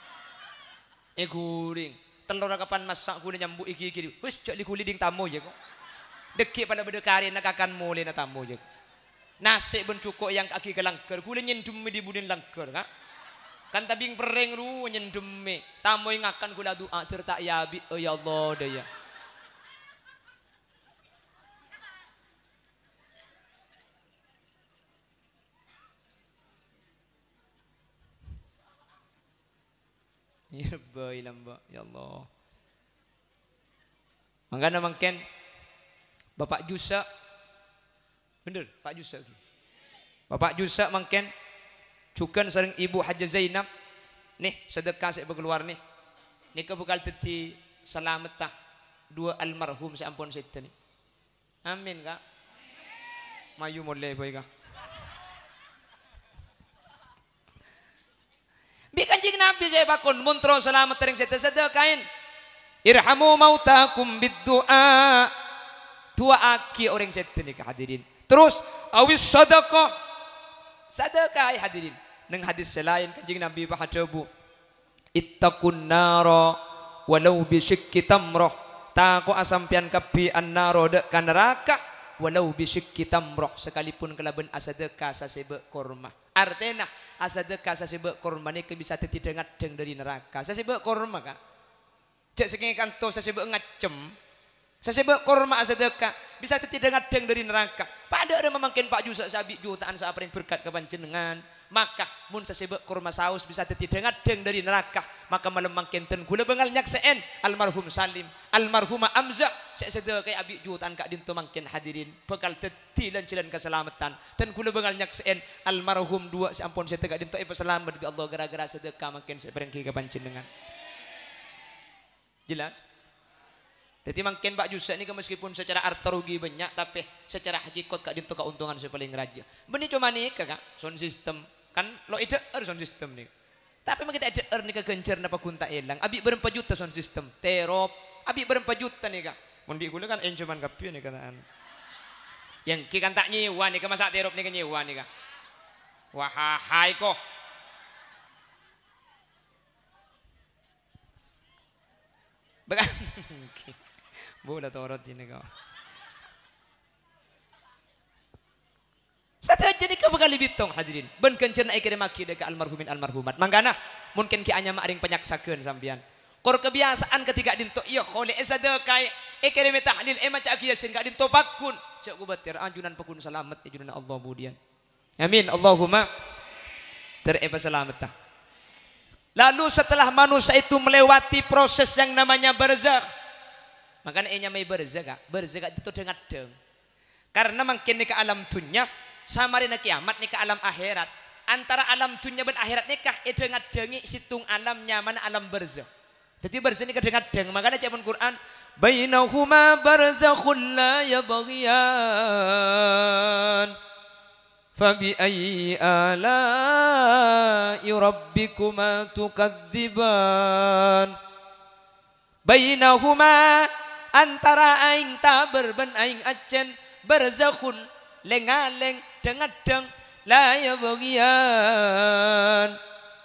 e eh, guling kapan masak guna nyambu iki iki wis di kulit ding tamu je kok dekik pada berdekari nak akan mulai nak tamu je nasi pun cukup yang kaki ke Gula guli nyendum di budin langker kan kan tabing pereng ru nyendumi. tamu yang akan gula doa tertak ya oh, ya Allah daya Ya Rabbi lamba. Ya Allah. Mangkana Ken. Bapak Jusa. Bener, Pak Jusa. Bapak Jusa mangken cukan sering Ibu Haji Zainab. Nih, sedekah saya berkeluar nih. Nih ke bukal teti selamatah dua almarhum saya ampun saya ni. Amin kak. Mayu mulai baik kak. Bikanjing Nabi saya bakun muntro selamat tering saya sedekah kain. Irhamu mautakum biddu'a. Tua aki orang saya ini hadirin. Terus awis sedekah. Sedekah ya hadirin. Neng hadis selain kanjing Nabi bahadabu. Ittaqun nara walau bisyikki tamroh. Tako asampian kebi an naro dek kan neraka walau bisik kita mroh sekalipun kelaben asadeka sasebe korma. Artinya asadeka sasebe korma ni kebisa titi dengat deng dari neraka. Sasebe korma kak. Cek sekian kanto sasebe ngacem. Sasebe korma kak, bisa titi dengat deng dari neraka. Padahal ada memangkin pak jusak sabik jutaan saaprin berkat kepanjenengan. jenengan. maka mun sesibuk kurma saus bisa detidengat deng dari neraka maka malam makin ten gula bengal nyak seen almarhum salim almarhum amza saya sedek kay abi jutan kak dintu makin hadirin bekal tetilan cilan keselamatan dan gula bengal nyak seen almarhum dua si ampon saya tegak dintu ibu selamat bi Allah gara-gara sedekah makin saya berengki ke dengan jelas jadi makin Pak Yusuf ini meskipun secara arta rugi banyak tapi secara hakikat kak dintu keuntungan saya paling raja. benih cuma nih kak sound system Kan lo ide er sound system nih. Tapi mungkin ada er nih kegencer napa kunta elang. Abi berempat juta sound system. Terop. Abi berempat juta nih kak. Mundi gula kan enjaman kapi nih kanaan. Yang kikan tak nyewa nih kemasa terop nih nyewa nih kak. Wahai kok. Bukan. Bola torot ini kau. Saya jadi kembali bitong hadirin. Ben kencer naik kira deka almarhumin almarhumat. Manggana mungkin ki anya maring penyaksakan sambian. Kor kebiasaan ketika dinto iya khole esadekai. Eh, Ekere me tahlil ema eh, cak kiasin ka dinto pakun. Cak gubatir anjunan pakun selamat anjunan eh, Allah budian. Amin Allahumma. terima selamat tah. Lalu setelah manusia itu melewati proses yang namanya berzak, Makanya enya mai berzak, ah. berzak itu dengan deng. Karena makin ke alam dunia sama rina kiamat ni ke alam akhirat antara alam dunia dan akhirat kah edengat dengi situng alamnya mana alam berzah jadi berzah ini kedengat deng makanya zaman Quran bainahuma barzakhun la bagian, fabi ayyi ala'i rabbikuma tukadziban bainahuma antara aing taber ben aing acen berzakhun lengaleng ngadeng-ngadeng la ya bagian.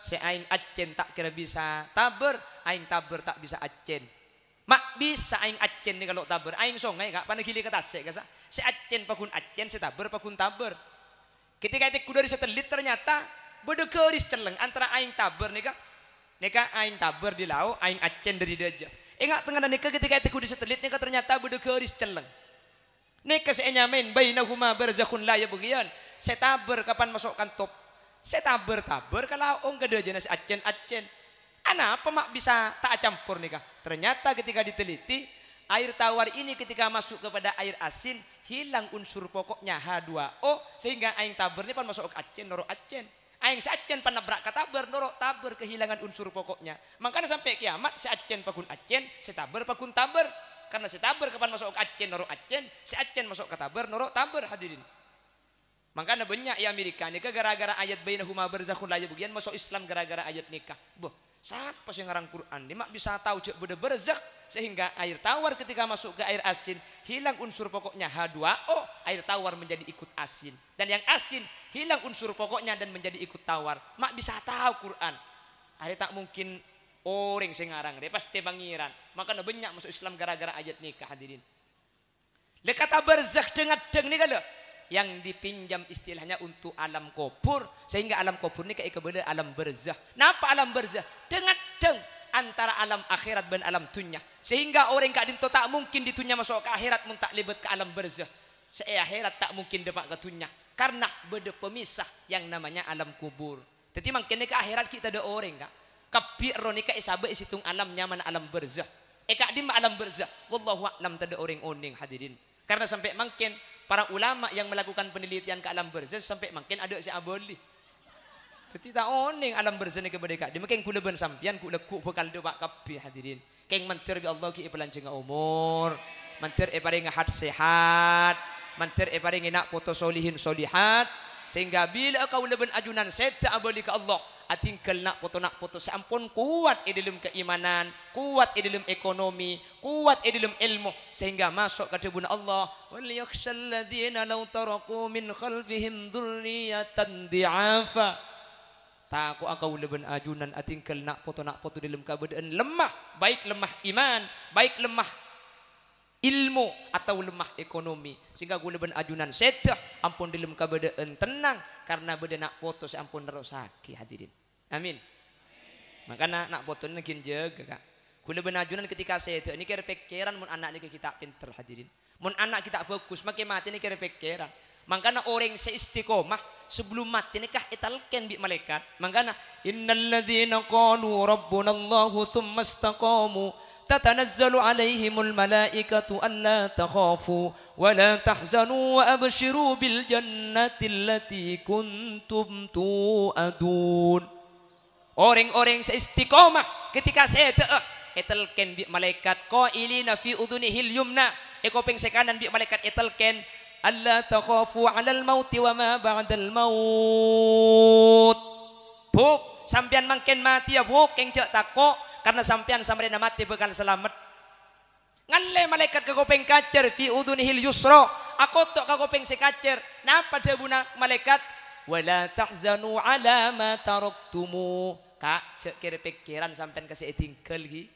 si aing acen tak kira bisa tabur aing tabur tak bisa acen mak bisa aing acen nih kalau taber aing songai gak pandai gili ketas si kasa si acen pakun acen si taber pakun tabur ketika itu kuda di satelit ternyata bedekeris celeng antara aing tabur nih kak kak aing tabur di laut, aing acen dari deja. Ingat tengah nikah ketika itu kudu satelit nikah ternyata bedekeris celeng. Nekas enyamin bainahuma barzakhun la yabghiyan. Saya taber kapan masuk kantop. Saya taber taber kalau ong aja jenis acen acen. Anak apa mak bisa tak campur kah? Ternyata ketika diteliti air tawar ini ketika masuk kepada air asin hilang unsur pokoknya H2O sehingga aing taber ini pan masuk ke acen norok acen. Aing seacen kata kataber norok taber kehilangan unsur pokoknya. Makanya sampai kiamat seacen pakun acen, setaber pakun taber. Karena si tabar kapan masuk ke aceh norok aceh si aceh masuk ke tabar norok tabar hadirin. Maka ada banyak ya Amerika nikah gara-gara ayat bainahuma barzakhun layak yabghiyan masuk Islam gara-gara ayat nikah. Boh, siapa sih ngarang Quran? ini mak bisa tahu cek bude berzak sehingga air tawar ketika masuk ke air asin hilang unsur pokoknya H2O, air tawar menjadi ikut asin. Dan yang asin hilang unsur pokoknya dan menjadi ikut tawar. Mak bisa tahu Quran. Ada tak mungkin Orang sing ngarang dia pasti pangeran. Maka banyak masuk Islam gara-gara ajat nikah hadirin. kata berzak dengat deng ini kalau yang dipinjam istilahnya untuk alam kubur sehingga alam kubur ini kayak kebenda alam berzah. Napa alam berzah? Dengat deng antara alam akhirat dan alam dunia. Sehingga orang yang to tak mungkin ditunya masuk ke akhirat mun tak libat ke alam berzah. Se akhirat tak mungkin dapat ke dunia karena beda pemisah yang namanya alam kubur. Jadi mungkin ke akhirat kita ada orang kak kabi'roni Ronika isabe isitung alam nyaman alam berzah eka dima alam berzah wallahu a'lam tada orang oning hadirin karena sampai mungkin para ulama yang melakukan penelitian ke alam berzah sampai mungkin ada si aboli tak oning alam ni kepada kak. dima keng kuleban sampian kule ku bekal doa pak kapi hadirin. Keng mentir bi Allah ki eh pelan jenga umur. Mentir e paring hat sehat. Mentir e paring nak foto solihin solihat. Sehingga bila kau leben ajunan seta aboli ke Allah. atingkel nak foto nak foto seampun kuat e keimanan kuat e ekonomi kuat e ilmu sehingga masuk ke tubuh Allah wal yakhshal ladzina law taraku min khalfihim dhurriyatan dhi'afa takut engkau leben ajunan atingkel nak foto nak foto dalam keadaan lemah baik lemah iman baik lemah ilmu atau lemah ekonomi sehingga gula ben ajunan setah ampun dilem kabadaan tenang karena beda nak foto ampun rosaki hadirin amin maka nak nak foto negin jaga kak gula ben ajunan ketika setah ini kira pikiran mun anak ini kita pinter hadirin mun anak kita fokus makin mati ini kira pikiran nak orang seistiqomah sebelum mati nikah italken bi malaikat. Mangkana innalladzina qalu rabbunallahu tsumma تتنزل عليهم الملائكة ألا تخافوا ولا تحزنوا وأبشروا بالجنة التي كنتم توعدون Orang-orang seistiqomah ketika saya te'ah etelken bi malaikat qailina fi udhunihil yumna ekopeng sekanan bi malaikat etelken Allah takhafu 'alal mauti wa ma ba'dal maut Buk sampean mangken mati ya buk keng cek takok karena sampean samarina mati bekal selamat ngalle malaikat kagopeng kacer fi udunihil yusra aku tok kagopeng si kacer napa dia buna malaikat wala tahzanu ala ma taraktumu kak cek kira pikiran sampean kasih tinggal ki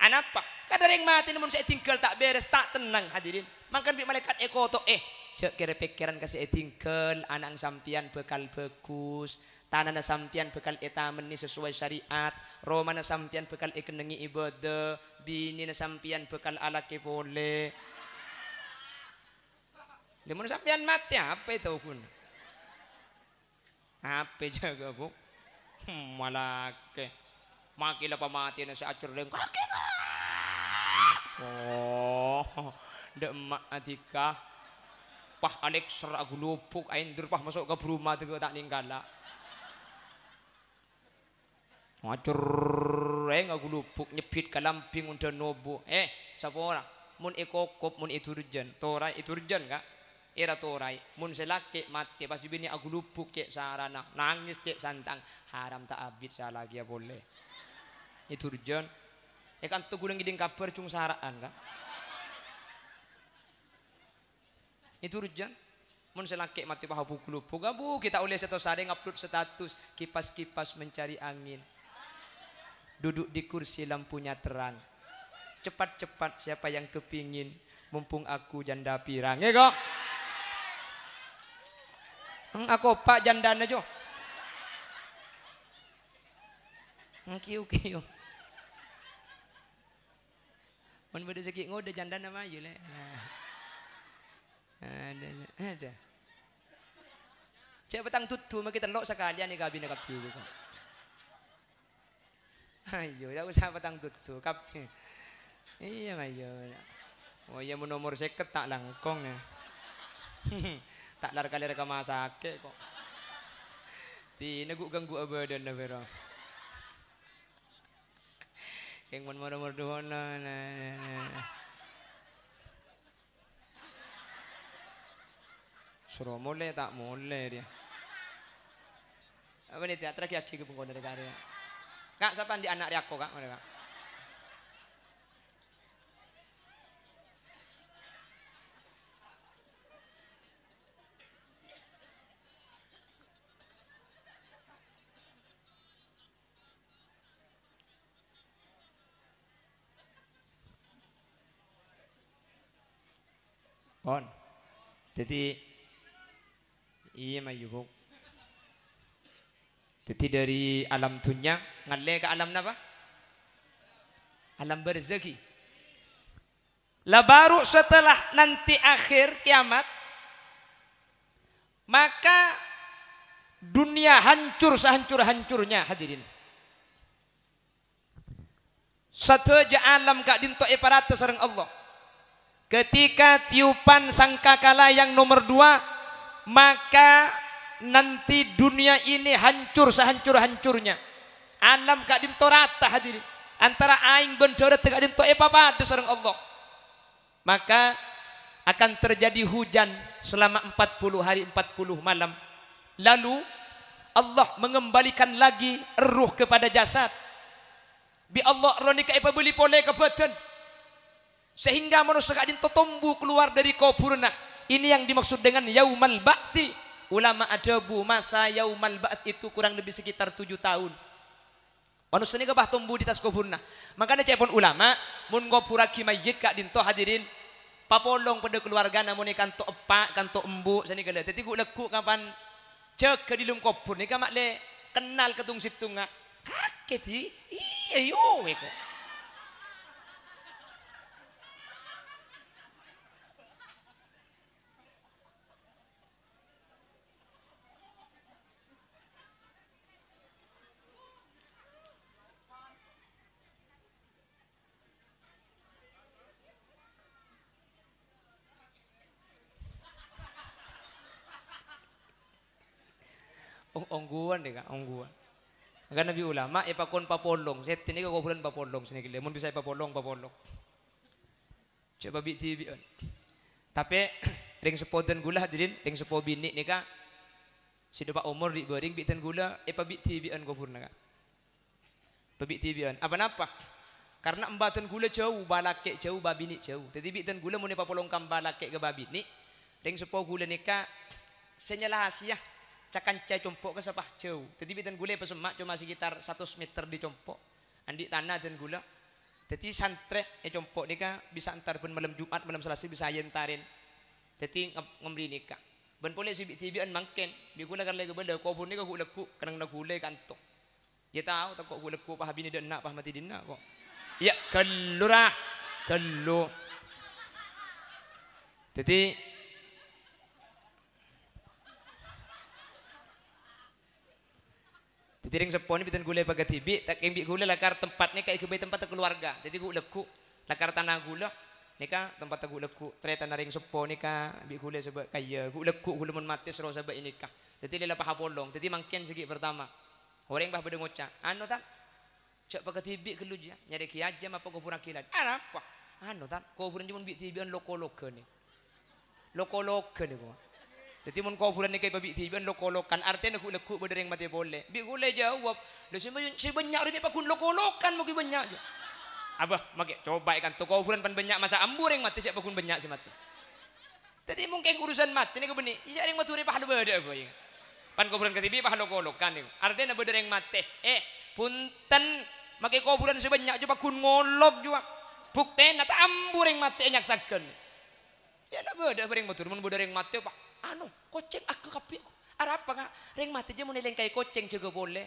anapa ah, kan yang mati namun saya tinggal tak beres tak tenang hadirin makan bi malaikat eko tok eh cek kira pikiran kasih tinggal anak sampean bekal bagus tanana sampian bekal etameni sesuai syariat romana sampian bekal ikenengi ibadah bini sampian bekal ala kepole Lemun sampian mati apa itu pun, Apa jaga bu? Hmm, malake. Makilah mati na saat acur deng. Oh, demak adika. Pah Alex serak gulupuk ain pah masuk ke rumah tu tak ninggala macur eh nggak nyepit kalam kalamping udah nobo. Eh siapa orang Mun ekokop mun idurjan. E torai idurjan e kak Era torai. Mun selake mati pasti bini lupuk cek sarana. Nangis cek santang. Haram tak abid salah ya boleh. itu e Idurjan. Eh kan tuh gudang giding kabar cung saraan Itu Idurjan mun selake mati buku bukulu buka bu kita oleh satu sare ngupload status kipas-kipas mencari angin duduk di kursi lampunya terang. Cepat-cepat siapa yang kepingin, mumpung aku janda pirang. Ya kok? Hmm, aku pak janda aja. Hmm, kiu kiu. Mun bodo segi ngode janda nama ayu iya, le. Nah. Ada ada. Cek petang tutu makin lok sekalian ni kabin nak view kok. Ayo, tak ya usah petang tutu, kabeh. Iya ayo. Iya. Oh iya mau nomor 50 tak langkong ya. tak lar kali rek masake kok. Di neguk ganggu abadan na vera. Keng mun nomor dua na na. Suruh mulai tak mulai dia. Apa nih teater kiat cikup kau dari karya. Kak, siapa di anak aku kak? Mana, kak? On. Jadi iya mah yuk. Jadi dari alam dunia ngalle ke alam apa? Alam berzaki. Lah baru setelah nanti akhir kiamat maka dunia hancur sehancur-hancurnya hadirin. Satu je alam gak dintok iparate sareng Allah. Ketika tiupan sangkakala yang nomor dua, maka Nanti dunia ini hancur sehancur-hancurnya. Alam kak dinto rata hadirin. Antara aing bendera tegak dinto apa pada sareng Allah. Maka akan terjadi hujan selama 40 hari 40 malam. Lalu Allah mengembalikan lagi ruh kepada jasad. Bi Allah Roni ka apa beli pole kebetulan. Sehingga manusia kadin tumbuh keluar dari kuburna. Ini yang dimaksud dengan yaumal bakti ulama adabu masa yaumal ba'at itu kurang lebih sekitar tujuh tahun manusia ini kebah tumbuh di tas kuburna makanya cek pun ulama mun ngopura ki kak dinto hadirin papolong pada keluarga namun ikan to epak kan to embu sini kala tapi gue leku kapan cek di dilum pun. ni kan mak le kenal ketung situ ngak kaget iya yuk ongguan deh kak, ongguan. Kan nabi ulama, ya kon papolong. Saya tini kau bulan papolong sini gila. mungkin bisa papolong, papolong. Coba bi tibi. Tapi ring sepoten gula hadirin, ring sepo bini nih kak. Si dapat umur di bering bitan gula, eh ya pabik tibian kau purna kak. Pabik tibian. Apa napa? Karena embatan gula jauh, balake jauh, babi nih jauh. Tadi bikin gula nih papolong kambalake ke babi nih Ring sepo gula nih kak. senyala hasiah. cakan cai compok ke sapah jauh. Jadi bintan gula pesemak cuma sekitar 100 meter di compok. Andi tanah dan gula. Jadi santri e eh, compok ni bisa antar pun malam Jumat malam Selasa bisa ayentarin. Jadi ngemri ni kan. Ben boleh sibik tibian mangken. Bi gula kan lagi benda kau pun ni kau leku kerang nak gula kantong. Ya tahu tak kau leku pah bini dan nak pah mati dina kok. Ya kelurah kelu. Jadi sepon seponi pitan gula pakai tibi, tak kembi gula lakar tempatnya kayak kebe tempat keluarga. Jadi gula leku, lakar tanah gula. ni Nika tempat gula leku, ternyata naring ni nika bi gula sebab kaya, gula leku gula mon mati sero sebab ini kah. Jadi lela paha polong, jadi mangkian segi pertama. Orang bah pada macam, anu tak? Cak pakai tibi keluja, ya? nyari kia jam apa kuburan kilat. Apa? Anu tak? Kuburan cuma bi an loko loko ni. Loko loko ni gua. Jadi mun kau bibi tiba babi kolokan lokolokan artinya aku leku berdering mati boleh. Bi gule jawab, Lo sebanyak rene pakun lokolokan mungkin banyak Abah, makai coba ikan tu kau bulan pan banyak masa ambur yang mati jadi pakun banyak si mati. Jadi mungkin urusan mati ni Ia yang mati repah pahal beda apa ya. Pan kau bulan ketibi pahal kolokan ni. Artinya berdering mati. Eh, punten makai kau fulan sebanyak jadi pakun ngolok juga. Bukti nata ambur yang mati banyak sakan. Ya nak berdering bering matur mun beda mati pak anu koceng aku kapi aku. apa nggak ring mati aja mau eling kayak koceng juga boleh.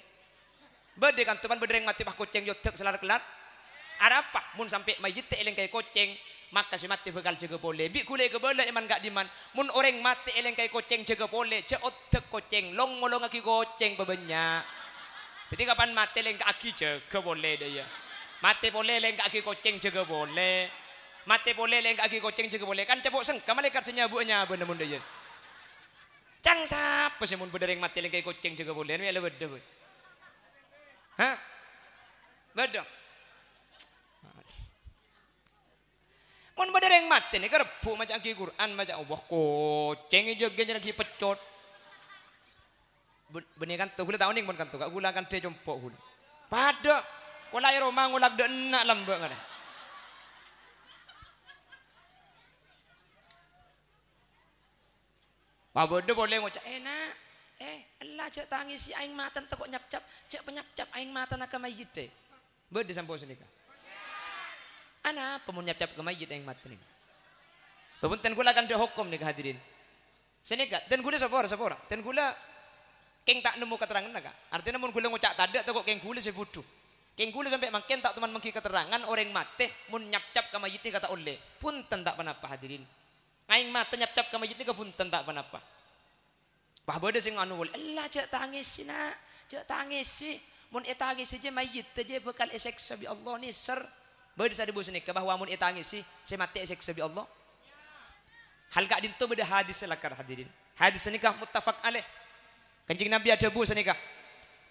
Bede kan teman bede reng mati pak koceng yo tek selar kelar. ada apa mun sampai mayit eling kayak koceng maka si mati bekal juga boleh. Bi kule ke boleh enggak gak diman. Mun orang mati eleng kayak koceng juga boleh. Je otek koceng, long molong aki koceng bebenya. Jadi kapan mati eleng aki juga boleh deh ya. Mati boleh eleng aki koceng juga boleh. Mati boleh eleng aki koceng juga boleh. Kan cebok seng, kamalekar senyabu nyabu namun deh ya. Cang sapa sih mun bener mati kayak kucing juga boleh, ada beda beda. Hah? Beda. Mun bener mati, mati nih kerebu macam ki Quran macam Allah kucing juga jadi lagi pecut. Bener kan tuh, gula tahu nih mun kan tuh, gula kan dia jempol gula. Pada, rumah, iroma ngulak denak lembek kan. Pak Mabodo boleh ngucap enak. Eh, Allah eh, cak tangis si aing matan tekok nyap-cap, cek penyap-cap aing matan ke mayit deh. Bede sampo senika. Ana pemun nyap-cap ke mayit aing matan ini. ten kula kan hukum nih hadirin. Senika, ten kula sapor sapor, ten kula keng tak nemu keterangan naga. Artinya mun kula ngucap tak tekok keng kula sebudu. Keng kula sampai makin tak teman mengki keterangan orang mate mun nyap-cap ke mayit kata oleh. pun ten tak pernah hadirin. Aing mah tenyap-cap ke masjid nika tentak tak apa-apa. Pah bade sing anu Allah cak tangis nak, cak tangis sih. Mun etangis saja majid, mayit bukan bekal esek sabi Allah ni ser. Bade sa debus bahwa mun etangis sih, si, saya mati esek sabi Allah. Hal kak dintu beda hadis lakar hadirin. Hadis nikah mutafak alih, Kanjeng Nabi ada bu nikah.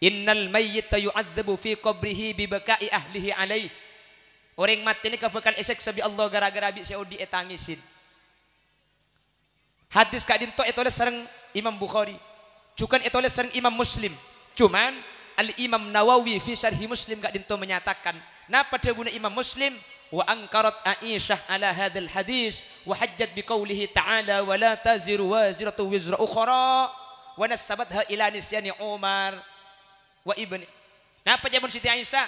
Innal tayu yu'adzabu fi qabrihi bi baka'i ahlihi alaih. Orang mati ni kebekal esek sabi Allah gara-gara bi seudi etangisin. Eh, Hadis kadin to itu sereng Imam Bukhari. Cukan itu sereng Imam Muslim. Cuman Al Imam Nawawi fi Syarhi Muslim kadin to menyatakan, napa dia guna Imam Muslim? Wa angkarat Aisyah ala hadil hadis wa hajjat biqaulihi ta'ala wa la taziru ziratu wizra ukhra wa nasabatha ila nisyani Umar wa ibni. Napa jawaban Siti Aisyah?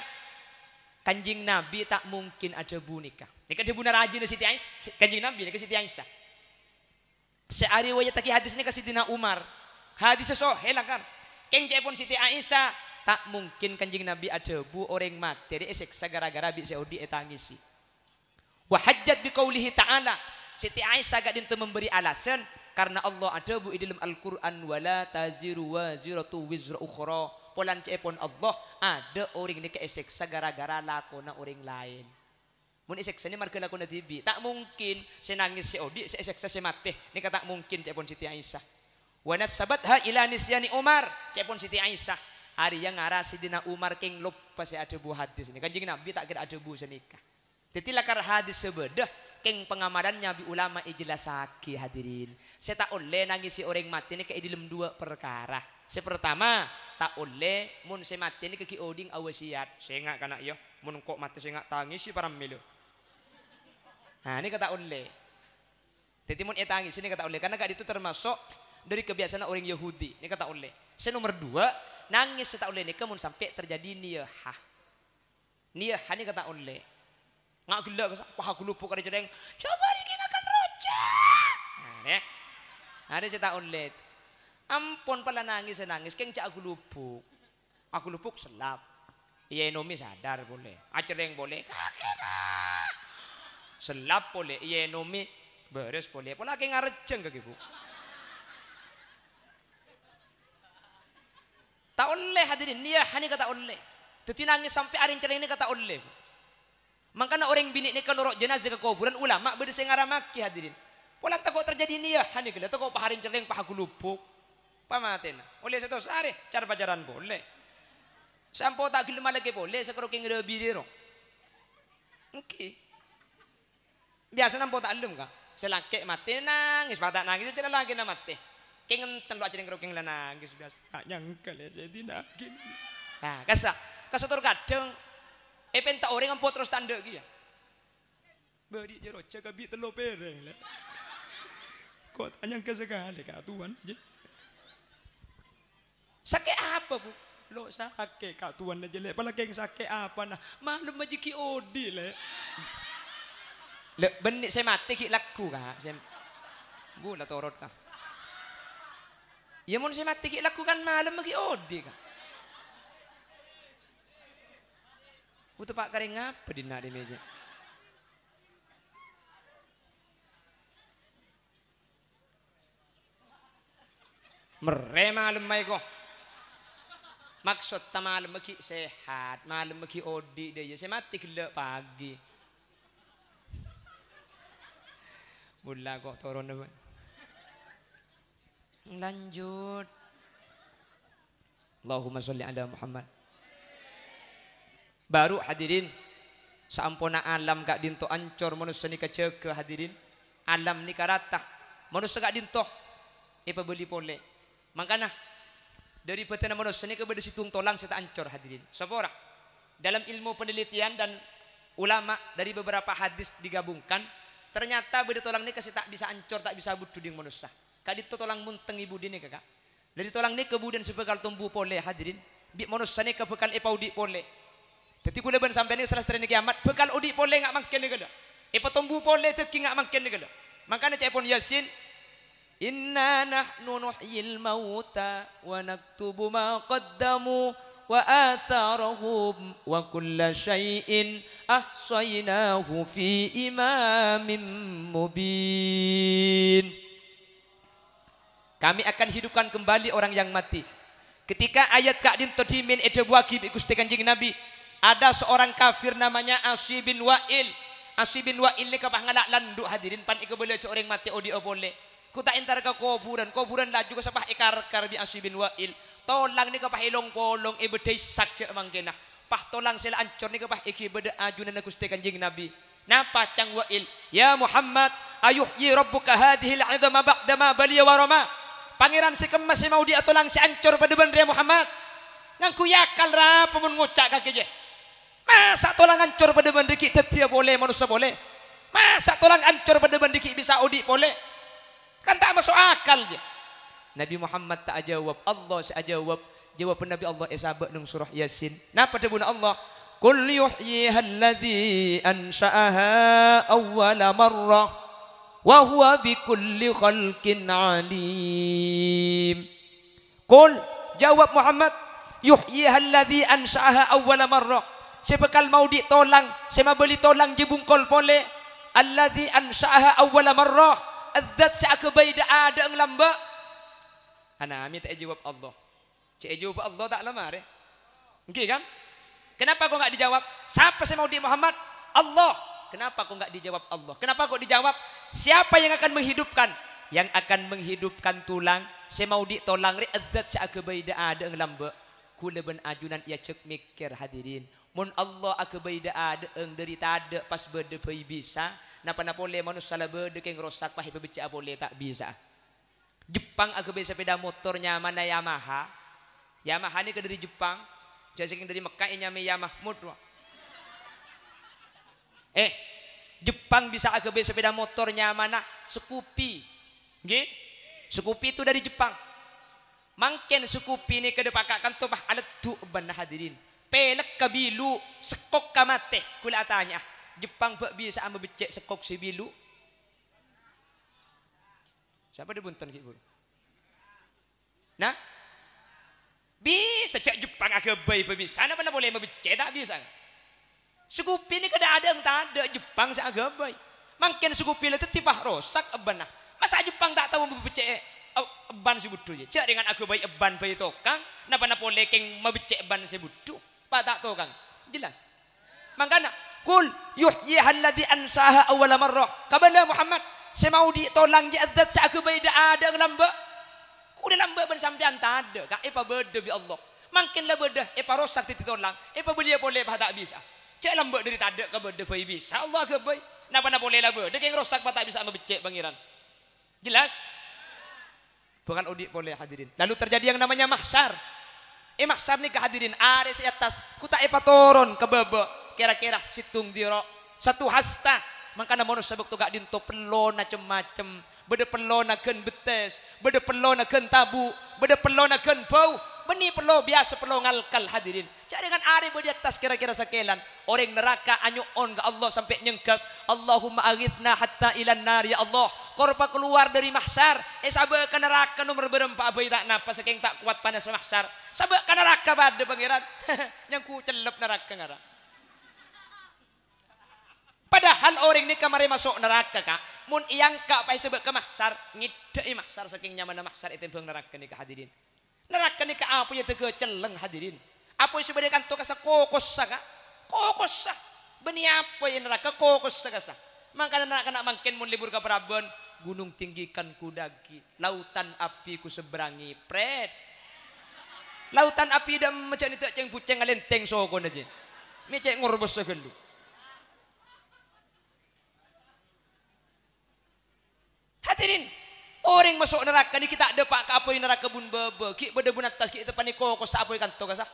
kanjing Nabi tak mungkin ada bunika. nikah. Nika ada bunar aja Siti Aisyah, kanjing Nabi nika Siti Aisyah. wajah taki hadis ni kasih dina Umar. Hadis so helakar. Keng pun Siti Aisyah tak mungkin kanjeng Nabi ada bu orang mat. Jadi esek segara-gara bi seudi etangisi. Wahajat bi kau lihat taala. Siti Aisyah gak dintu memberi alasan karena Allah ada bu dalam Al Quran wala taziru wa ziratu wizra ukhra. Polan cepon Allah ada orang ni ke esek segara-gara lakona orang lain. Mun iseksa ni marga lakuna bi Tak mungkin se nangis si Odi, si isek se mati. Ini kata mungkin cepon Siti Aisyah. Wanas sabat ha ila nisyani Umar. Cepon Siti Aisyah. Hari yang ngarah Sidina Umar king lupa si ada bu hadis ini. Kanjeng Nabi tak kira ada bu senikah. Jadi lakar hadis sebedah. King pengamaran nabi ulama ijelasaki hadirin. Saya tak oleh nangisi orang mati ini kayak dalam dua perkara. Saya pertama tak oleh mun saya mati ini keki oding awasiat. Saya ngak kana yo. Mun kok mati saya tangis tangisi para milu. Nah, ini kata unle. Jadi mun etangi ini kata unle karena gak itu termasuk dari kebiasaan orang Yahudi. Ini kata unle. Saya nomor dua nangis kata unle ini kemun sampai terjadi niyahah. Niyahah ini kata unle. Ngak gila wah aku lupa ada jodeng. Coba dikinakan roja. Nah, ya. Ada nah, cerita unle. Ampun pala nangis nangis keng cak aku lupuk. Aku lupuk selap. Iya nomi sadar boleh. Acereng boleh. Kakek. Selap boleh, iya nomi, beres boleh. Pola kayak ngarejeng kaki bu. Tak oleh hadirin, niat hani kata oleh. Tetapi nangis sampai arin cereng ini kata oleh. Makanya orang bini ini kalau jenazah ke kuburan ulama beda saya ngaramaki hadirin. Pola takut terjadi niat hani kata iya, takut paharin cereng pahaku lupuk. Pamaten. Oleh satu sehari cara pacaran boleh. Sampo tak gilma lagi boleh sekarang king rebi Oke. Okay. Biasa nampo tak lum ka. Selakek mati nangis batak nangis tidak lagi na mati. Kengen telu aja ngero kengen nangis biasa tak nyangka le ya, jadi nangis. Nah, kasa kasotor kadang eh penta orang ampo terus tanda ki ya. Beri jero jaga bi telo pereng le. Kok tak nyangka sekali ka Tuhan. Sakit apa bu? Lo sakit kak tuan aja le. Apalagi yang sakit apa nah. Malu majiki odi le. Lek benik saya mati ki laku kah? Saya bu lah torot kah? Ya mun saya mati ki laku kan malam lagi odi kah? Kutu pak kering apa di nak di meja? Mere malam kok. Maksud tamal meki sehat, malam meki odi ya Saya mati le pagi. Mula kok turun Lanjut. Allahumma sholli ala Muhammad. Baru hadirin sampona alam gak dinto ancor manusia ni ke hadirin. Alam ni karatah manusia gak dinto. Ipa beli pole. Makanya dari petana manusia ni kepada situng tolang serta ancor hadirin. Siapa Dalam ilmu penelitian dan ulama dari beberapa hadis digabungkan Ternyata beda tolang ini kasih tak bisa ancur, tak bisa budu ding manusia. Kadi to tolang muntengi budi nih kakak. Dari tolang ini kemudian sebegal tumbuh pole hadirin. Bi manusia ini kebekan epa udik pole. Jadi kuda ben sampai ini seras serah kiamat. Bekal udik pole ngak makin ini kakak. Epa tumbuh pole teki ngak makin ini kakak. Makanya cek pun yasin. Inna nahnu nuhyil mauta wa naktubu ma qaddamu وآثارهم وكل شيء أحصيناه في إمام مبين Kami akan hidupkan kembali orang yang mati. Ketika ayat Ka'din Todimin Edebuagi Gusti Kanjeng Nabi, ada seorang kafir namanya Asy bin Wa'il. Asy bin Wa'il ni kapan ngalak landuk hadirin pan iku boleh orang mati odio oh, oh, boleh. Ku tak entar ke kuburan, kuburan laju juga sebab ikar karbi Asy bin Wa'il. Tolang ni kapah ilong polong ibeday eh, emang mangkena. Pah tolang sila ancor ni pah iki eh, beda ajunan aku setekan jing Nabi. Napa cang wa'il. Ya Muhammad ayuhyi rabbuka hadihil azama dama baliya waroma, Pangeran si kemas si mau dia tolang si ancor pada benda ya Muhammad. Ngangku yakal ra pemun ngucak kaki je. Masa tolang ancor pada benda kita tetia boleh manusia boleh. Masa tolang ancor pada benda kita bisa odik boleh. Kan tak masuk akal je. Nabi Muhammad tak jawab, Allah tak jawab. Jawab Nabi Allah esabat eh, nung surah Yasin. Napa tebuna Allah? Kul yuhyiha alladhi ansha'aha awwala marrah wa huwa bikulli khalqin alim. Kul jawab Muhammad yuhyiha alladhi ansha'aha awwala marrah. Sebekal mau ditolang, sema beli tolang jebungkol pole. Alladhi ansha'aha awwala marrah. Adzat seakabai ada ang lambak amit tak jawab Allah. Cik eh, jawab Allah tak lama deh. mungkin kan? Kenapa kau enggak dijawab? Siapa saya mau di Muhammad? Allah. Kenapa kau enggak dijawab Allah? Kenapa kau dijawab? Siapa yang akan menghidupkan? Yang akan menghidupkan tulang. Saya mau di tolang. Re'adzat saya kebaida ada ngelamba. Kula ben ajunan ia cek mikir hadirin. Mun Allah akabaida ada eng dari tak pas berde bisa. Napa-napa boleh manusia berde keng rosak pahi baca boleh tak bisa. Jepang aku bisa sepeda motornya mana Yamaha. Yamaha ini ke dari Jepang. Jadi dari Mekah ini namanya Yamaha motor. Eh, Jepang bisa aku bisa sepeda motornya mana Sekupi. Gih? Sekupi itu dari Jepang. Mungkin Sekupi ini ke depan kakak tuh bah alat tuh benda hadirin. Pelek kabilu sekok kamate tanya, Jepang buat bisa ambil becek sekok si Siapa di bunten ibu? Nah, bisa cek Jepang agak baik bisa, sana mana boleh membicara tak bisa. Sukupi ini kada ada yang tak ada Jepang saya agak baik. Makin sukupi itu tipah rosak ebanah. Masa Jepang tak tahu membicara eh, eban si budu Cek dengan agak baik eban bayi tokang, napa napa boleh keng membicara eban si budu. Pak tak kan? jelas. Makanya Kul yuhyihalladhi ansaha awwala marrah. Kabalah Muhammad, saya tolong je adat saya aku baida ada lambat. ku dah lamba ben sampean ta ada kak apa beda bi Allah makin lah beda apa rosak titik tolong apa belia boleh apa tak bisa cek lamba dari tak ada ke beda bai bisa Allah ke bai napa nak boleh lah beda yang rosak apa tak bisa becek pangeran jelas bukan udik boleh hadirin lalu terjadi yang namanya mahsyar eh mahsyar ni kehadirin hadirin si atas ku tak apa turun ke bebek kira-kira situng dirok satu hasta Makanya manusia waktu gak dinto pelona macam-macam. Beda pelona ken betes. Beda pelona ken tabu. Beda pelona ken bau. Beni perlu biasa perlu ngalkal hadirin. Cari dengan ari di atas kira-kira sekelan. Orang neraka anyu on ke Allah sampai nyengkap. Allahumma aghithna hatta ilan nar ya Allah. Korpa keluar dari mahsyar. Eh sabar ke neraka nomor berempat abai tak napa saking tak kuat panas mahsyar. Sabar ke neraka pada pangeran. Yang ku celep neraka ngarang. Padahal orang ini kemarin masuk neraka kak. Mun yang kak pai sebut ke mahsar. Ngidai mahsar saking nyaman mahsar itu bang neraka nih hadirin. Neraka nih kak apa yang tege celeng hadirin. Apa yang sebenarnya kan tukasa kokos saka. Kokos saka. Beni apa yang neraka kokos saka Maka neraka nak mungkin makin mun libur ke Prabon. Gunung tinggikan kudagi. Lautan api ku seberangi. Pret. Lautan api dah macam ni itu ceng puceng alenteng sokon aja. macam ngurbus segendu. Hadirin, orang masuk neraka ni kita ada pak kapoi neraka bun bebe. Ki bede bun atas ki tepani koko sapoi kanto kasah.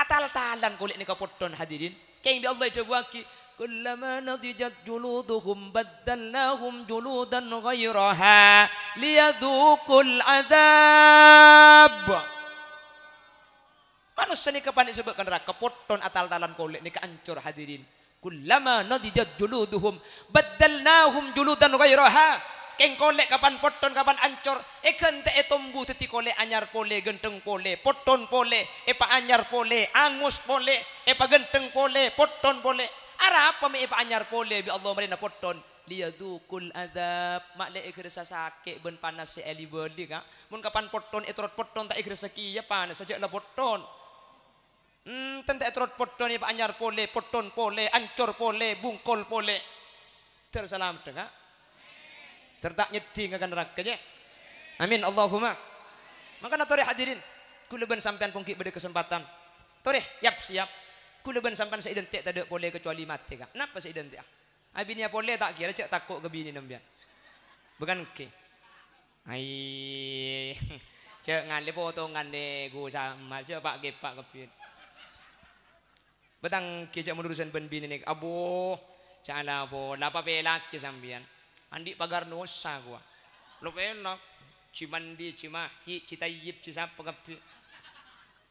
Atal talan kulit ni kapoton hadirin. Kain bi Allah jawab ki كلما نضجت جلودهم بدلناهم جلودا غيرها ليذوقوا adab, manusia ni kapan disebutkan neraka poton atal talan kulit ni keancur hadirin kullama nadijat juluduhum dan juludan ghairaha Keng kole kapan poton kapan ancor. E kente e tombu teti kole anyar pole genteng pole. Poton pole. E pa anyar pole. Angus pole. E pa genteng pole. Poton pole. Ara apa me e pa anyar pole. Bi Allah marina poton. dukul azab mak le ikresa e sakit ben panas se eli beli ka mun kapan poton E trot poton tak e seki kia ya panas saja la poton hmm tentu etrot poton ya anyar pole poton pole ancor pole bungkol pole tersalam tengah tertak nyeti ngakan neraka je. Amin Allahumma. Maka natoreh hadirin, kuleban ben sampean pada beri kesempatan. Toreh, yap siap. kuleban ben sampean seidentik tak ada boleh kecuali mati kak. Napa seidentik? Abinya ah? ah, boleh tak kira cak takut ke bini nombian Bukan ke. hai Cek ngale potongan de gu sama cek pak ge ke kepin. Betang ke cek mendurusan ben bini ni. Abo. Cak lapo, lapa pelak ke sambian. Andi pagar nusa gua. Lu enak. Cimandi, Cimahi, Citayip, Cisapa,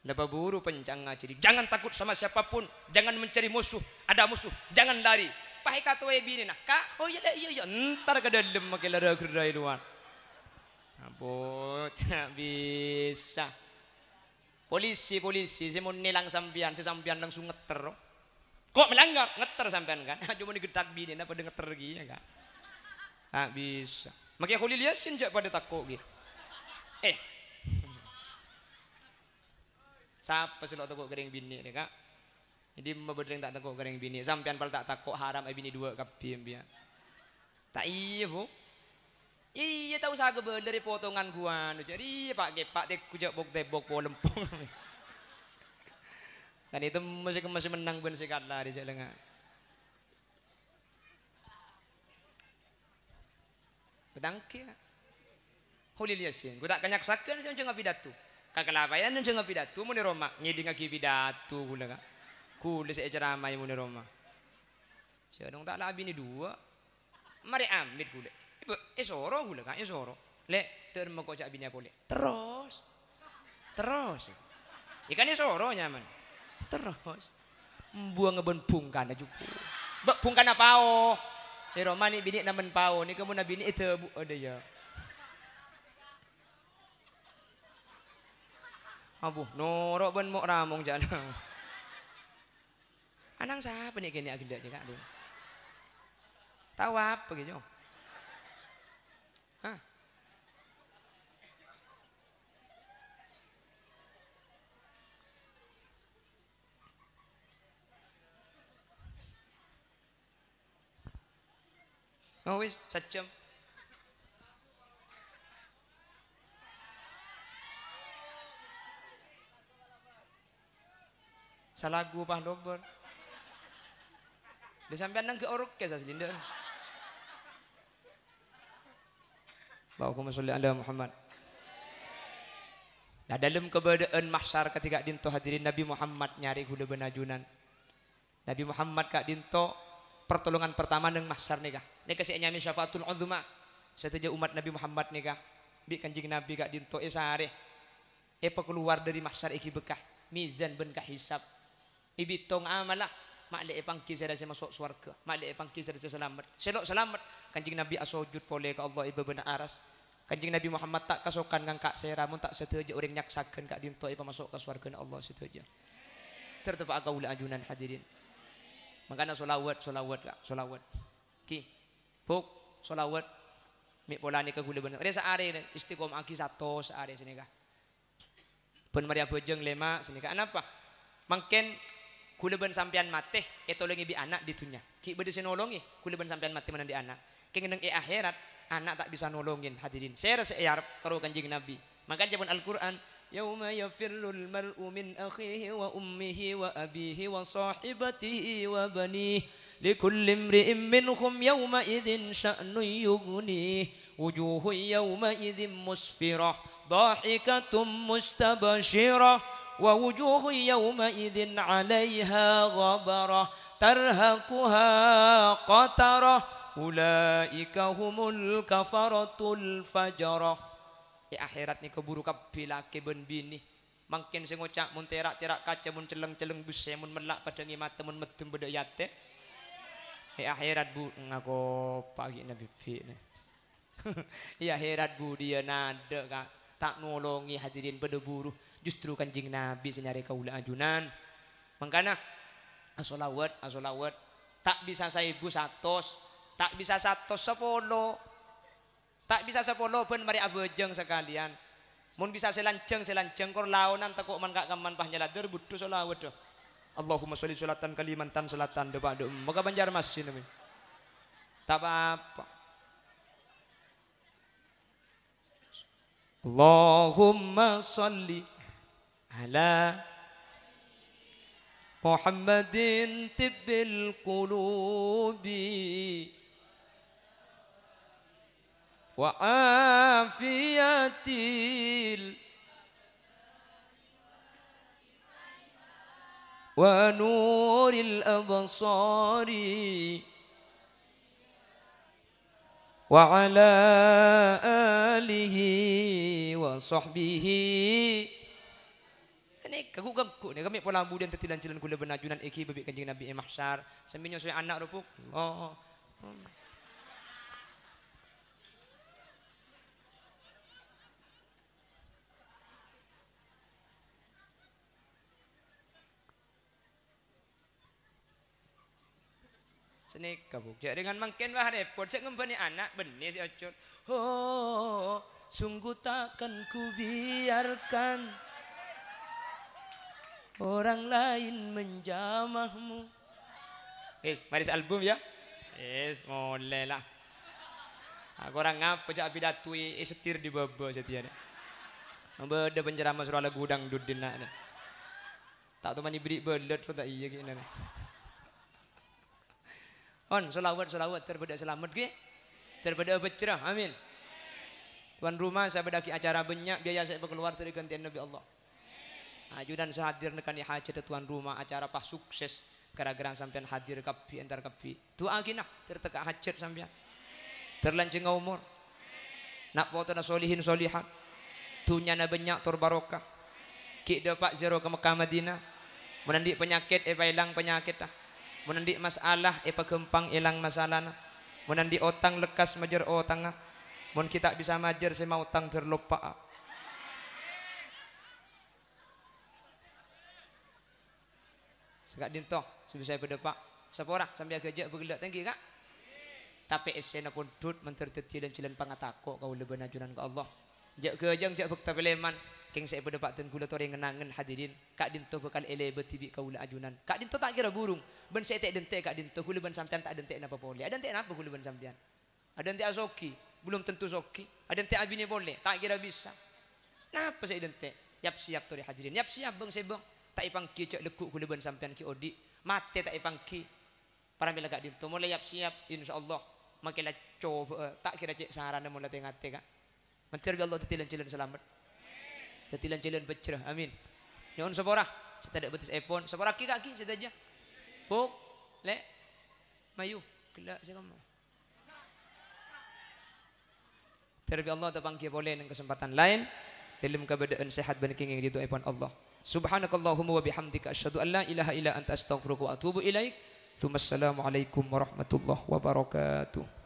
Dapat buru pencang jadi jangan takut sama siapapun, jangan mencari musuh, ada musuh, jangan lari. Pakai kata wae bini nak, kak, oh iya iya iya, ntar ke dalam makin lada kerdai luar. Abot, bisa. Polisi, polisi, saya mau nilang sampian, saya sampian langsung ngeter. Oh. Kok melanggar? Ngeter sampian kan? Cuma digedak bini, apa dengeter ya kak. Tak bisa. Maka lihat Yasin jak pada takut gitu. Eh. Siapa selok takut kering bini ni kak? Jadi membedring tak takut kering bini. Sampian pal tak takut haram ai bini dua kapi dia Tak iya bu. Iya tahu usah gebel dari potongan gua. Jadi iya, pak gepak teh kujak bok tebok po lempung. Dan itu masih masih menang ben sekadar di jalan. Petangkia. sih. yasin. tak kanyak sakan sih cenga pidato. Kakalapayan nang cenga pidatu, kan muni Roma. Ngidi ngaki pidatu, gula gak. Kulis saya ceramah muni Roma. dong tak labi ni dua. Mari ambil gula. Ibu esoro gula gak, esoro. Le terma kau cak binya boleh. Terus. Terus. Ikan esoro nyaman. Terus. Buang ngebun pungkan aja. Mbak pungkan apa oh? Ni Roma ni bini naman pao. Ni kamu na bini itu. Ada oh, ya. Abu, norok ben mok ramong jana. Anang siapa nih kini agenda cekak dia? Tawap apa gitu? Hah? wis sejam. Salah gua pah dobor. Dia sampai nang gak orok ya saslinda. Ba'akum salli ala Muhammad. Nah dalam keberadaan mahsyar ketika dinto hadirin Nabi Muhammad nyari kuda benajunan. Nabi Muhammad kak dinto pertolongan pertama dengan mahsyar nikah. Ini kasih nyamin syafaatul uzma. Setuju umat Nabi Muhammad nikah. Bi kanjing Nabi gak dinto e eh, sare. E eh, keluar dari mahsyar iki bekah. Mizan ben kah hisab. Ibi eh, tong amalah. Mak le epang kisah dari masuk surga. Mak le epang kisah dari selamat. Selok selamat. Kanjing Nabi asojud boleh ke Allah ibu benar aras. Kanjing Nabi Muhammad tak kasokan dengan kak saya ramun tak setuju orang nyaksakan kak dinto epa masuk ke surga Allah setuju. Tertepak kau ulah anjuran hadirin. Makanya solawat, solawat kak, solawat. Ki, buk, solawat. Mik pola ni kagule bener. Ada seare istiqom aki satu seare sini kak. Pun Maria Bojeng lema sini kak. Kenapa? Mungkin kule ben sampean mati, itu lagi bi anak di dunia. Ki berdesi nolongi, kule ben sampean mati mana di anak. Kengeneng e akhirat, anak tak bisa nolongin hadirin. Saya rasa e Arab, kalau jeng Nabi. Makanya pun Al-Quran, يوم يفر المرء من أخيه وأمه وأبيه وصاحبته وبنيه لكل امرئ منهم يومئذ شأن يغنيه وجوه يومئذ مسفرة ضاحكة مستبشرة ووجوه يومئذ عليها غبرة ترهقها قترة أولئك هم الكفرة الفجرة Ya akhirat ni keburu kabeh laki ben bini. Mungkin saya ngucak mun terak-terak kaca mun celeng-celeng bus mun melak padangi mata mun beda yate. Ya akhirat bu ngaco pagi nabi bi. ya akhirat bu dia nada kak. Tak nolongi hadirin pada buruh. Justru kanjing nabi senyari kaula ajunan. Mengkana asolawat asolawat tak bisa saya ibu satos tak bisa satu sepuluh Tak bisa sepuluh ben mari abejeng sekalian. Mun bisa selanjeng selanjeng kor launan tekuk man gak kaman pah nyaladur budu solah waduh. Allahumma sholli sholatan Kalimantan sholatan doa doa. Moga banjar masih nami. Tak apa Allahumma sholli ala Muhammadin tibbil qulubi وعافية ونور الأبصار وعلى آله وصحبه Ini kaku kaku ni kami pola budan tertilan jalan kula benajunan iki bebek kanjeng Nabi mahsyar. Sambil nyusui anak rupuk. Oh. sini kabuk jadi dengan makin wah repot cek ngempeni anak benih si ocot oh sungguh takkan ku biarkan orang lain menjamahmu yes maris album ya yes mulai lah aku orang ngapa cak pidatui eh, setir di bawah setiada Beda penceramah surah lagu gudang dudin nak. Tak tahu mani beri belet pun tak iya kena. On selawat, selawat terbeda selamat ke? Terbeda bercerah. Amin. Tuan rumah saya berdaki acara banyak biaya saya berkeluar dari gantian Nabi Allah. Ajudan saya hadir nekani hajat tuan rumah acara pas sukses gara-gara sampean hadir kapi entar kapi. Doa kina tertekak hajat sampean. Terlanjeng umur. Nak potona solihin solihan. Tunya na banyak tur barokah. Kik dapat zero ke Mekah Madinah. Menandik penyakit eh hilang penyakit dah menandi masalah epa gempang ilang masalah menandi otang lekas majer otang mun kita bisa majer sema utang terlupa Sekak dintoh sebisa berdepak sepora sambil gajak bergelak tinggi kak tapi esena pun dud menterteti dan jalan pangataku kau lebih najunan ke Allah jak gajang jak bekta peleman Keng saya pada pak gula kula tore ngenangen hadirin. Kak dinto bekal ele betibi kaula ajunan. Kak dinto tak kira burung. Ben saya tak dente kak dinto kula ben sampean tak dente napa boleh. Ada dentek napa kula ben sampean. Ada dentek azoki Belum tentu zoki, Ada dentek abine boleh. Tak kira bisa. Napa saya dente Yap siap tore hadirin. Yap siap bang saya bang. Tak ipang ki lekuk kula ben sampean ki odi. Mate tak ipang ki. Para mila kak dinto mulai yap siap insyaallah. Makilah coba eh, tak kira cek sarana mulai tengah-tengah. Mencari Allah tetelan cilan selamat. Dadi jalan pecah. Amin. Ya, Nyuwun sapa saya tidak betis epon. Sapa ra kaki kaki saja, Buk. le, Mayu. Kelak saya kamu. Terbi Allah tapangki boleh dengan kesempatan lain dalam keadaan sehat ben kenging di doa Allah. Subhanakallahumma wa bihamdika asyhadu an la ilaha illa anta astaghfiruka wa atubu ilaik. Assalamualaikum warahmatullahi wabarakatuh.